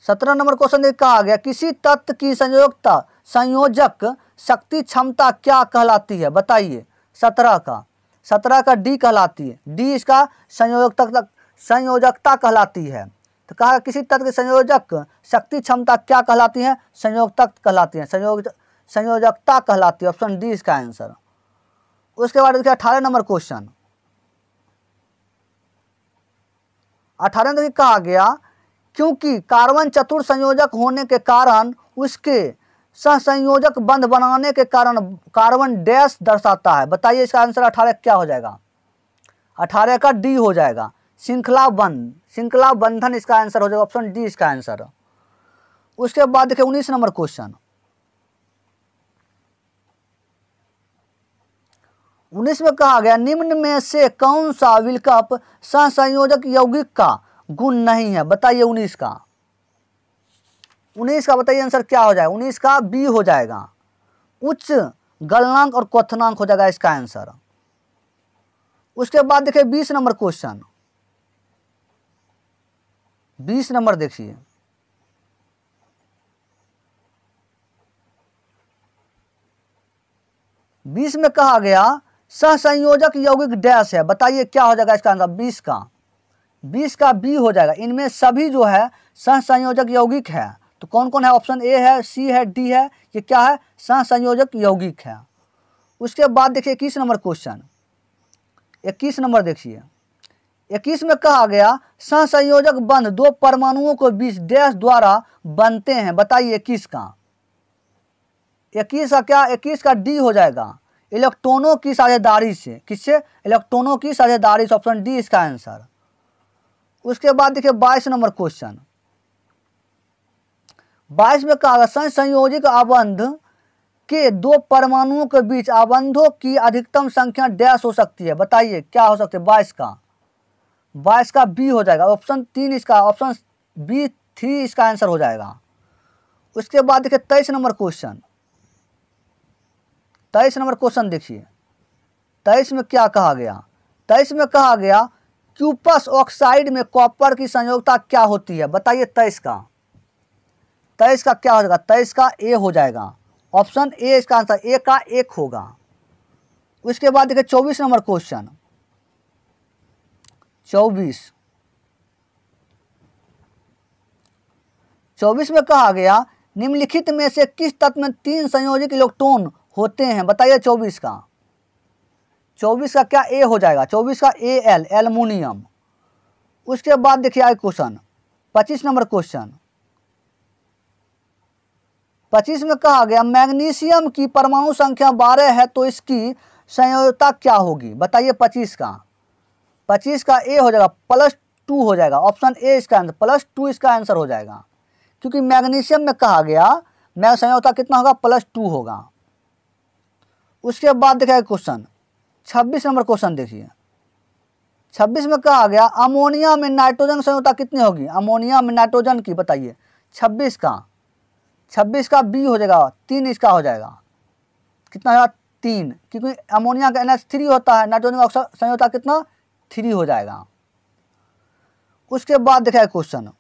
[SPEAKER 1] सत्रह नंबर क्वेश्चन कहा गया किसी तत्व की संयोगता संयोजक शक्ति क्षमता क्या कहलाती है बताइए सत्रह का सत्रह का डी कहलाती है डी इसका संयोजकता संयोजकता कहलाती है तो कहा किसी तत्व के संयोजक शक्ति क्षमता क्या कहलाती है संयोजक कहलाती है संयोजक संयोजकता कहलाती है ऑप्शन डी इसका आंसर उसके बाद देखिए अठारह नंबर क्वेश्चन अठारह देखिए कहा गया क्योंकि कार्बन चतुर संयोजक होने के कारण उसके सहसंयोजक बंध बनाने के कारण कार्बन डैश दर्शाता है बताइए इसका आंसर अठारह क्या हो जाएगा अठारह का डी हो जाएगा श्रृंखला बंध श्रृंखला बंधन इसका आंसर हो जाएगा ऑप्शन डी इसका आंसर उसके बाद देखिए उन्नीस नंबर क्वेश्चन उन्नीस में कहा गया निम्न में से कौन सा विकल्प संयोजक यौगिक का गुण नहीं है बताइए उन्नीस का उन्नीस का बताइए आंसर क्या हो जाएगा उन्नीस का बी हो जाएगा उच्च गलनांक और क्वनांक हो जाएगा इसका आंसर उसके बाद देखिए बीस नंबर क्वेश्चन बीस नंबर देखिए बीस में कहा गया सहसंयोजक यौगिक डैश है बताइए क्या हो जाएगा इसका आंसर बीस का बीस का बी हो जाएगा इनमें सभी जो है सहसंयोजक यौगिक है तो कौन कौन है ऑप्शन ए है सी है डी है ये क्या है सहसंयोजक यौगिक है उसके बाद देखिए इक्कीस नंबर क्वेश्चन इक्कीस नंबर देखिए इक्कीस में कहा गया सहसंयोजक बंध दो परमाणुओं को बीच डैश द्वारा बनते हैं बताइए इक्कीस का इक्कीस का क्या इक्कीस का डी हो जाएगा इलेक्ट्रॉनों की साझेदारी से किससे इलेक्ट्रॉनों की साझेदारी से ऑप्शन डी इसका आंसर उसके बाद देखिए बाईस नंबर क्वेश्चन बाईस में कहा गया संयोजित आबंध के दो परमाणुओं के बीच आबंधों की अधिकतम संख्या डैश हो सकती है बताइए क्या हो सकती है बाईस का बाईस का बी हो जाएगा ऑप्शन तीन इसका ऑप्शन बी थ्री इसका आंसर हो जाएगा उसके बाद देखिए तेईस नंबर क्वेश्चन तेईस नंबर क्वेश्चन देखिए तेईस में क्या कहा गया तेईस में कहा गया क्यूपस ऑक्साइड में कॉपर की संयोगता क्या होती है बताइए तेईस का तेईस का क्या हो जाएगा तेईस का ए हो जाएगा ऑप्शन ए इसका आंसर ए का एक होगा उसके बाद देखिए चौबीस नंबर क्वेश्चन चौबीस चौबीस में कहा गया निम्नलिखित में से किस तत्व में तीन संयोजित इलेक्ट्रॉन होते हैं बताइए चौबीस का चौबीस का क्या ए हो जाएगा चौबीस का ए एल एलमोनियम उसके बाद देखिए आए क्वेश्चन पच्चीस नंबर क्वेश्चन पच्चीस में कहा गया मैग्नीशियम की परमाणु संख्या बारह है तो इसकी संयोजता क्या होगी बताइए पच्चीस का पच्चीस का ए हो जाएगा प्लस टू हो जाएगा ऑप्शन ए इसका आंसर प्लस टू इसका आंसर हो जाएगा क्योंकि मैग्नीशियम में कहा गया मैग संयोजता कितना होगा प्लस टू होगा उसके बाद देखा क्वेश्चन छब्बीस नंबर क्वेश्चन देखिए छब्बीस में कहा गया अमोनिया में नाइट्रोजन संयुक्ता कितनी होगी अमोनिया में नाइट्रोजन की बताइए छब्बीस का छब्बीस का बी हो जाएगा तीन इसका हो जाएगा कितना होगा तीन क्योंकि अमोनिया का एन एच थ्री होता है नाइट्रोजन का संयुक्ता कितना थ्री हो जाएगा उसके बाद देखा क्वेश्चन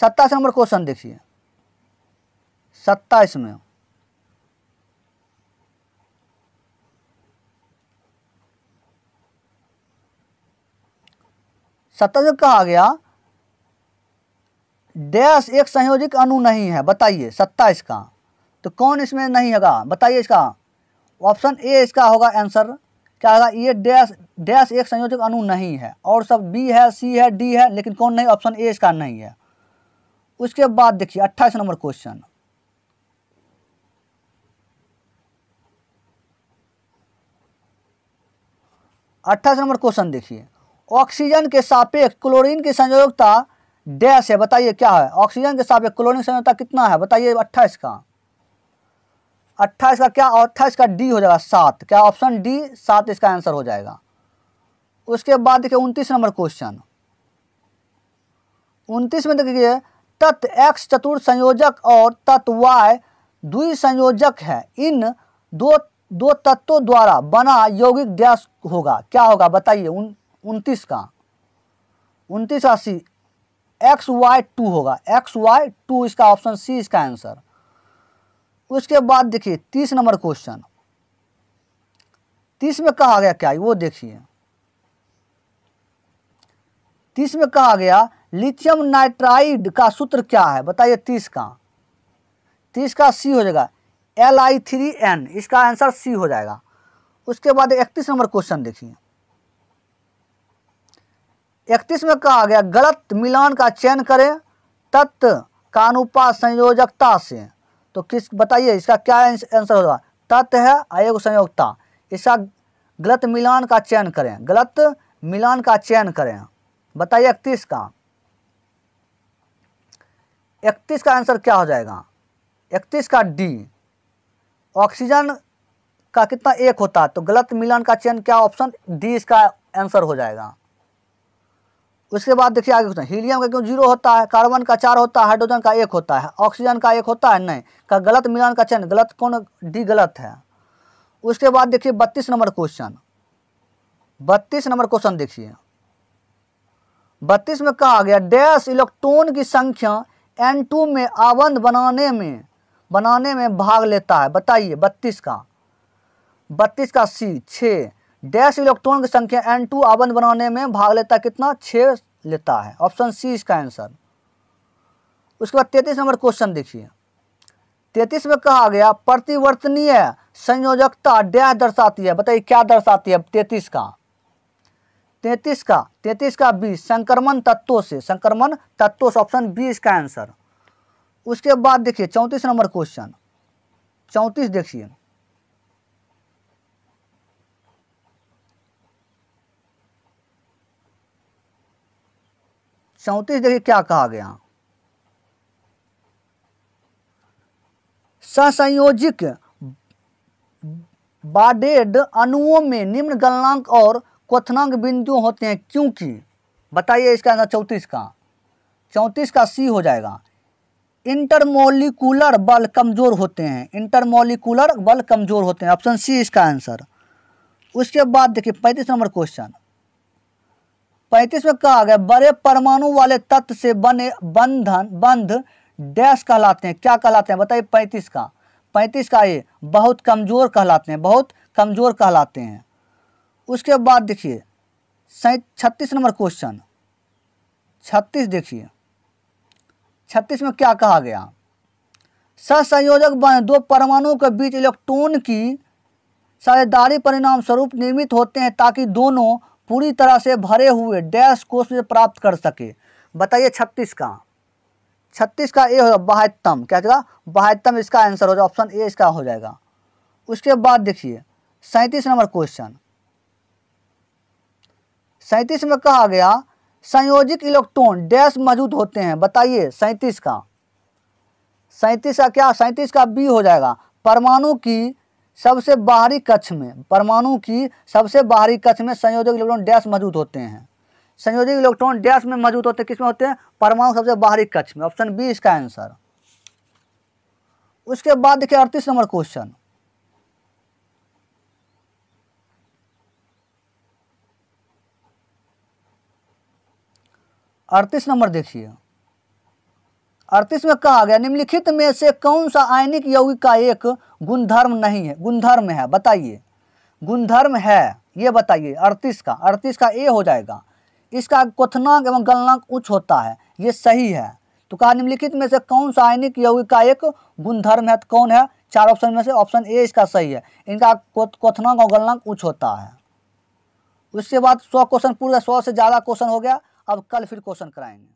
[SPEAKER 1] सत्ताईस नंबर क्वेश्चन देखिए सत्ताईस में सतत कहा गया डैश एक संयोजिक अणु नहीं है बताइए सत्ताईस का तो कौन इसमें नहीं होगा बताइए इसका ऑप्शन ए इसका होगा आंसर क्या होगा ये डैश डैश एक संयोजक अणु नहीं है और सब बी है सी है डी है लेकिन कौन नहीं ऑप्शन ए इसका नहीं है उसके बाद देखिए अट्ठाईस नंबर क्वेश्चन अट्ठाईस नंबर क्वेश्चन देखिए ऑक्सीजन के सापेक्ष क्लोरीन की संयोगता डैश है बताइए क्या है ऑक्सीजन के सापेक्ष क्लोरीन की संयोगता कितना है बताइए अट्ठाईस का अट्ठाईस का क्या अट्ठाईस का डी हो जाएगा सात क्या ऑप्शन डी सात इसका आंसर हो जाएगा उसके बाद देखिए उनतीस नंबर क्वेश्चन उनतीस में देखिए तत् एक्स चतुर्थ संयोजक और तत् वाय द्वि संयोजक है इन दो दो तत्वों द्वारा बना यौगिक डैश होगा क्या होगा बताइए उन उनतीस का उनतीस सी एक्स वाई टू होगा एक्स वाई टू इसका ऑप्शन सी इसका आंसर उसके बाद देखिए तीस नंबर क्वेश्चन तीस में कहा गया क्या वो देखिए तीस में कहा गया लिथियम नाइट्राइड का सूत्र क्या है बताइए तीस का तीस का सी हो जाएगा एल आई थ्री एन इसका आंसर सी हो जाएगा उसके बाद इकतीस नंबर क्वेश्चन देखिए इकतीस में कहा गया गलत मिलान का चयन करें तत् कानुपा संयोजकता से तो किस बताइए इसका क्या आंसर होगा तत् है आयोग संयोगता इसका गलत मिलान का चयन करें गलत मिलान का चयन करें बताइए इकतीस का इकतीस का आंसर क्या हो जाएगा इकतीस का डी ऑक्सीजन का कितना एक होता है तो गलत मिलान का चयन क्या ऑप्शन डी इसका आंसर हो जाएगा उसके बाद देखिए आगे क्वेश्चन हीलियम का क्यों जीरो होता है कार्बन का चार होता है हाइड्रोजन का एक होता है ऑक्सीजन का एक होता है नहीं का गलत मिलान का चयन गलत कौन डी गलत है उसके बाद देखिए बत्तीस नंबर क्वेश्चन बत्तीस नंबर क्वेश्चन देखिए बत्तीस में कहा गया डैश इलेक्ट्रॉन की संख्या एन टू में आबंध बनाने में बनाने में भाग लेता है बताइए बत्तीस का बत्तीस का सी छः डैश इलेक्ट्रॉन की संख्या एन टू आवन बनाने में भाग लेता कितना छः लेता है ऑप्शन सी इसका आंसर उसके बाद तैतीस नंबर क्वेश्चन देखिए तैतीस में कहा गया प्रतिवर्तनीय संयोजकता डैश दर्शाती है बताइए क्या दर्शाती है तैतीस का तैतीस का तैतीस का बी संक्रमण तत्वों से संक्रमण तत्वों से ऑप्शन बी इसका आंसर उसके बाद देखिए चौंतीस नंबर क्वेश्चन चौंतीस देखिए चौंतीस देखिए क्या कहा गया ससंयोजिक बाडेड अणुओं में निम्न गलनांक और क्वनांक बिंदु होते हैं क्योंकि बताइए इसका आंसर चौंतीस का चौंतीस का सी हो जाएगा इंटरमोलिकुलर बल कमज़ोर होते हैं इंटरमोलिकुलर बल कमज़ोर होते हैं ऑप्शन सी इसका आंसर उसके बाद देखिए पैंतीस नंबर क्वेश्चन पैतीस में कहा गया बड़े परमाणु वाले तत्व से बने बंधन बंध डैश कहलाते हैं क्या कहलाते हैं बताइए पैंतीस का पैंतीस का ये बहुत कमज़ोर कहलाते हैं बहुत कमज़ोर कहलाते हैं उसके बाद देखिए सै छत्तीस नंबर क्वेश्चन छत्तीस देखिए छत्तीस में क्या कहा गया सहसंयोजक बंध दो परमाणुओं के बीच इलेक्ट्रॉन की साझेदारी परिणाम स्वरूप निर्मित होते हैं ताकि दोनों पूरी तरह से भरे हुए डैश कोष में प्राप्त कर सके बताइए छत्तीस का छत्तीस का ए होगा बहत्तम क्या होगा बहत्तम इसका आंसर हो जाएगा ऑप्शन ए इसका हो जाएगा उसके बाद देखिए सैंतीस नंबर क्वेश्चन सैंतीस में कहा गया संयोजिक इलेक्ट्रॉन डैश मौजूद होते हैं बताइए सैंतीस का सैंतीस का क्या सैंतीस का बी हो जाएगा परमाणु की सबसे बाहरी कक्ष में परमाणु की सबसे बाहरी कक्ष में संयोजक इलेक्ट्रॉन डैश मौजूद होते हैं संयोजक इलेक्ट्रॉन डैश में मौजूद होते हैं किसमें होते हैं परमाणु सबसे बाहरी कक्ष में ऑप्शन बी इसका आंसर उसके बाद देखिए अड़तीस नंबर क्वेश्चन अड़तीस नंबर देखिए अड़तीस में कहा गया निम्नलिखित में से कौन सा आयनिक यौगिक का एक गुणधर्म नहीं है गुणधर्म है बताइए गुणधर्म है ये बताइए अड़तीस का अड़तीस का ए हो जाएगा इसका क्वथनांक एवं गलनांक उच्च होता है ये सही है तो कहा निम्नलिखित में से कौन सा आयनिक यौगिक का एक गुणधर्म है तो कौन है चार ऑप्शन में से ऑप्शन ए इसका सही है इनका क्वथनांक और गलनांक उच्च होता है उसके बाद सौ क्वेश्चन पूरा सौ से ज़्यादा क्वेश्चन हो गया अब कल फिर क्वेश्चन कराएंगे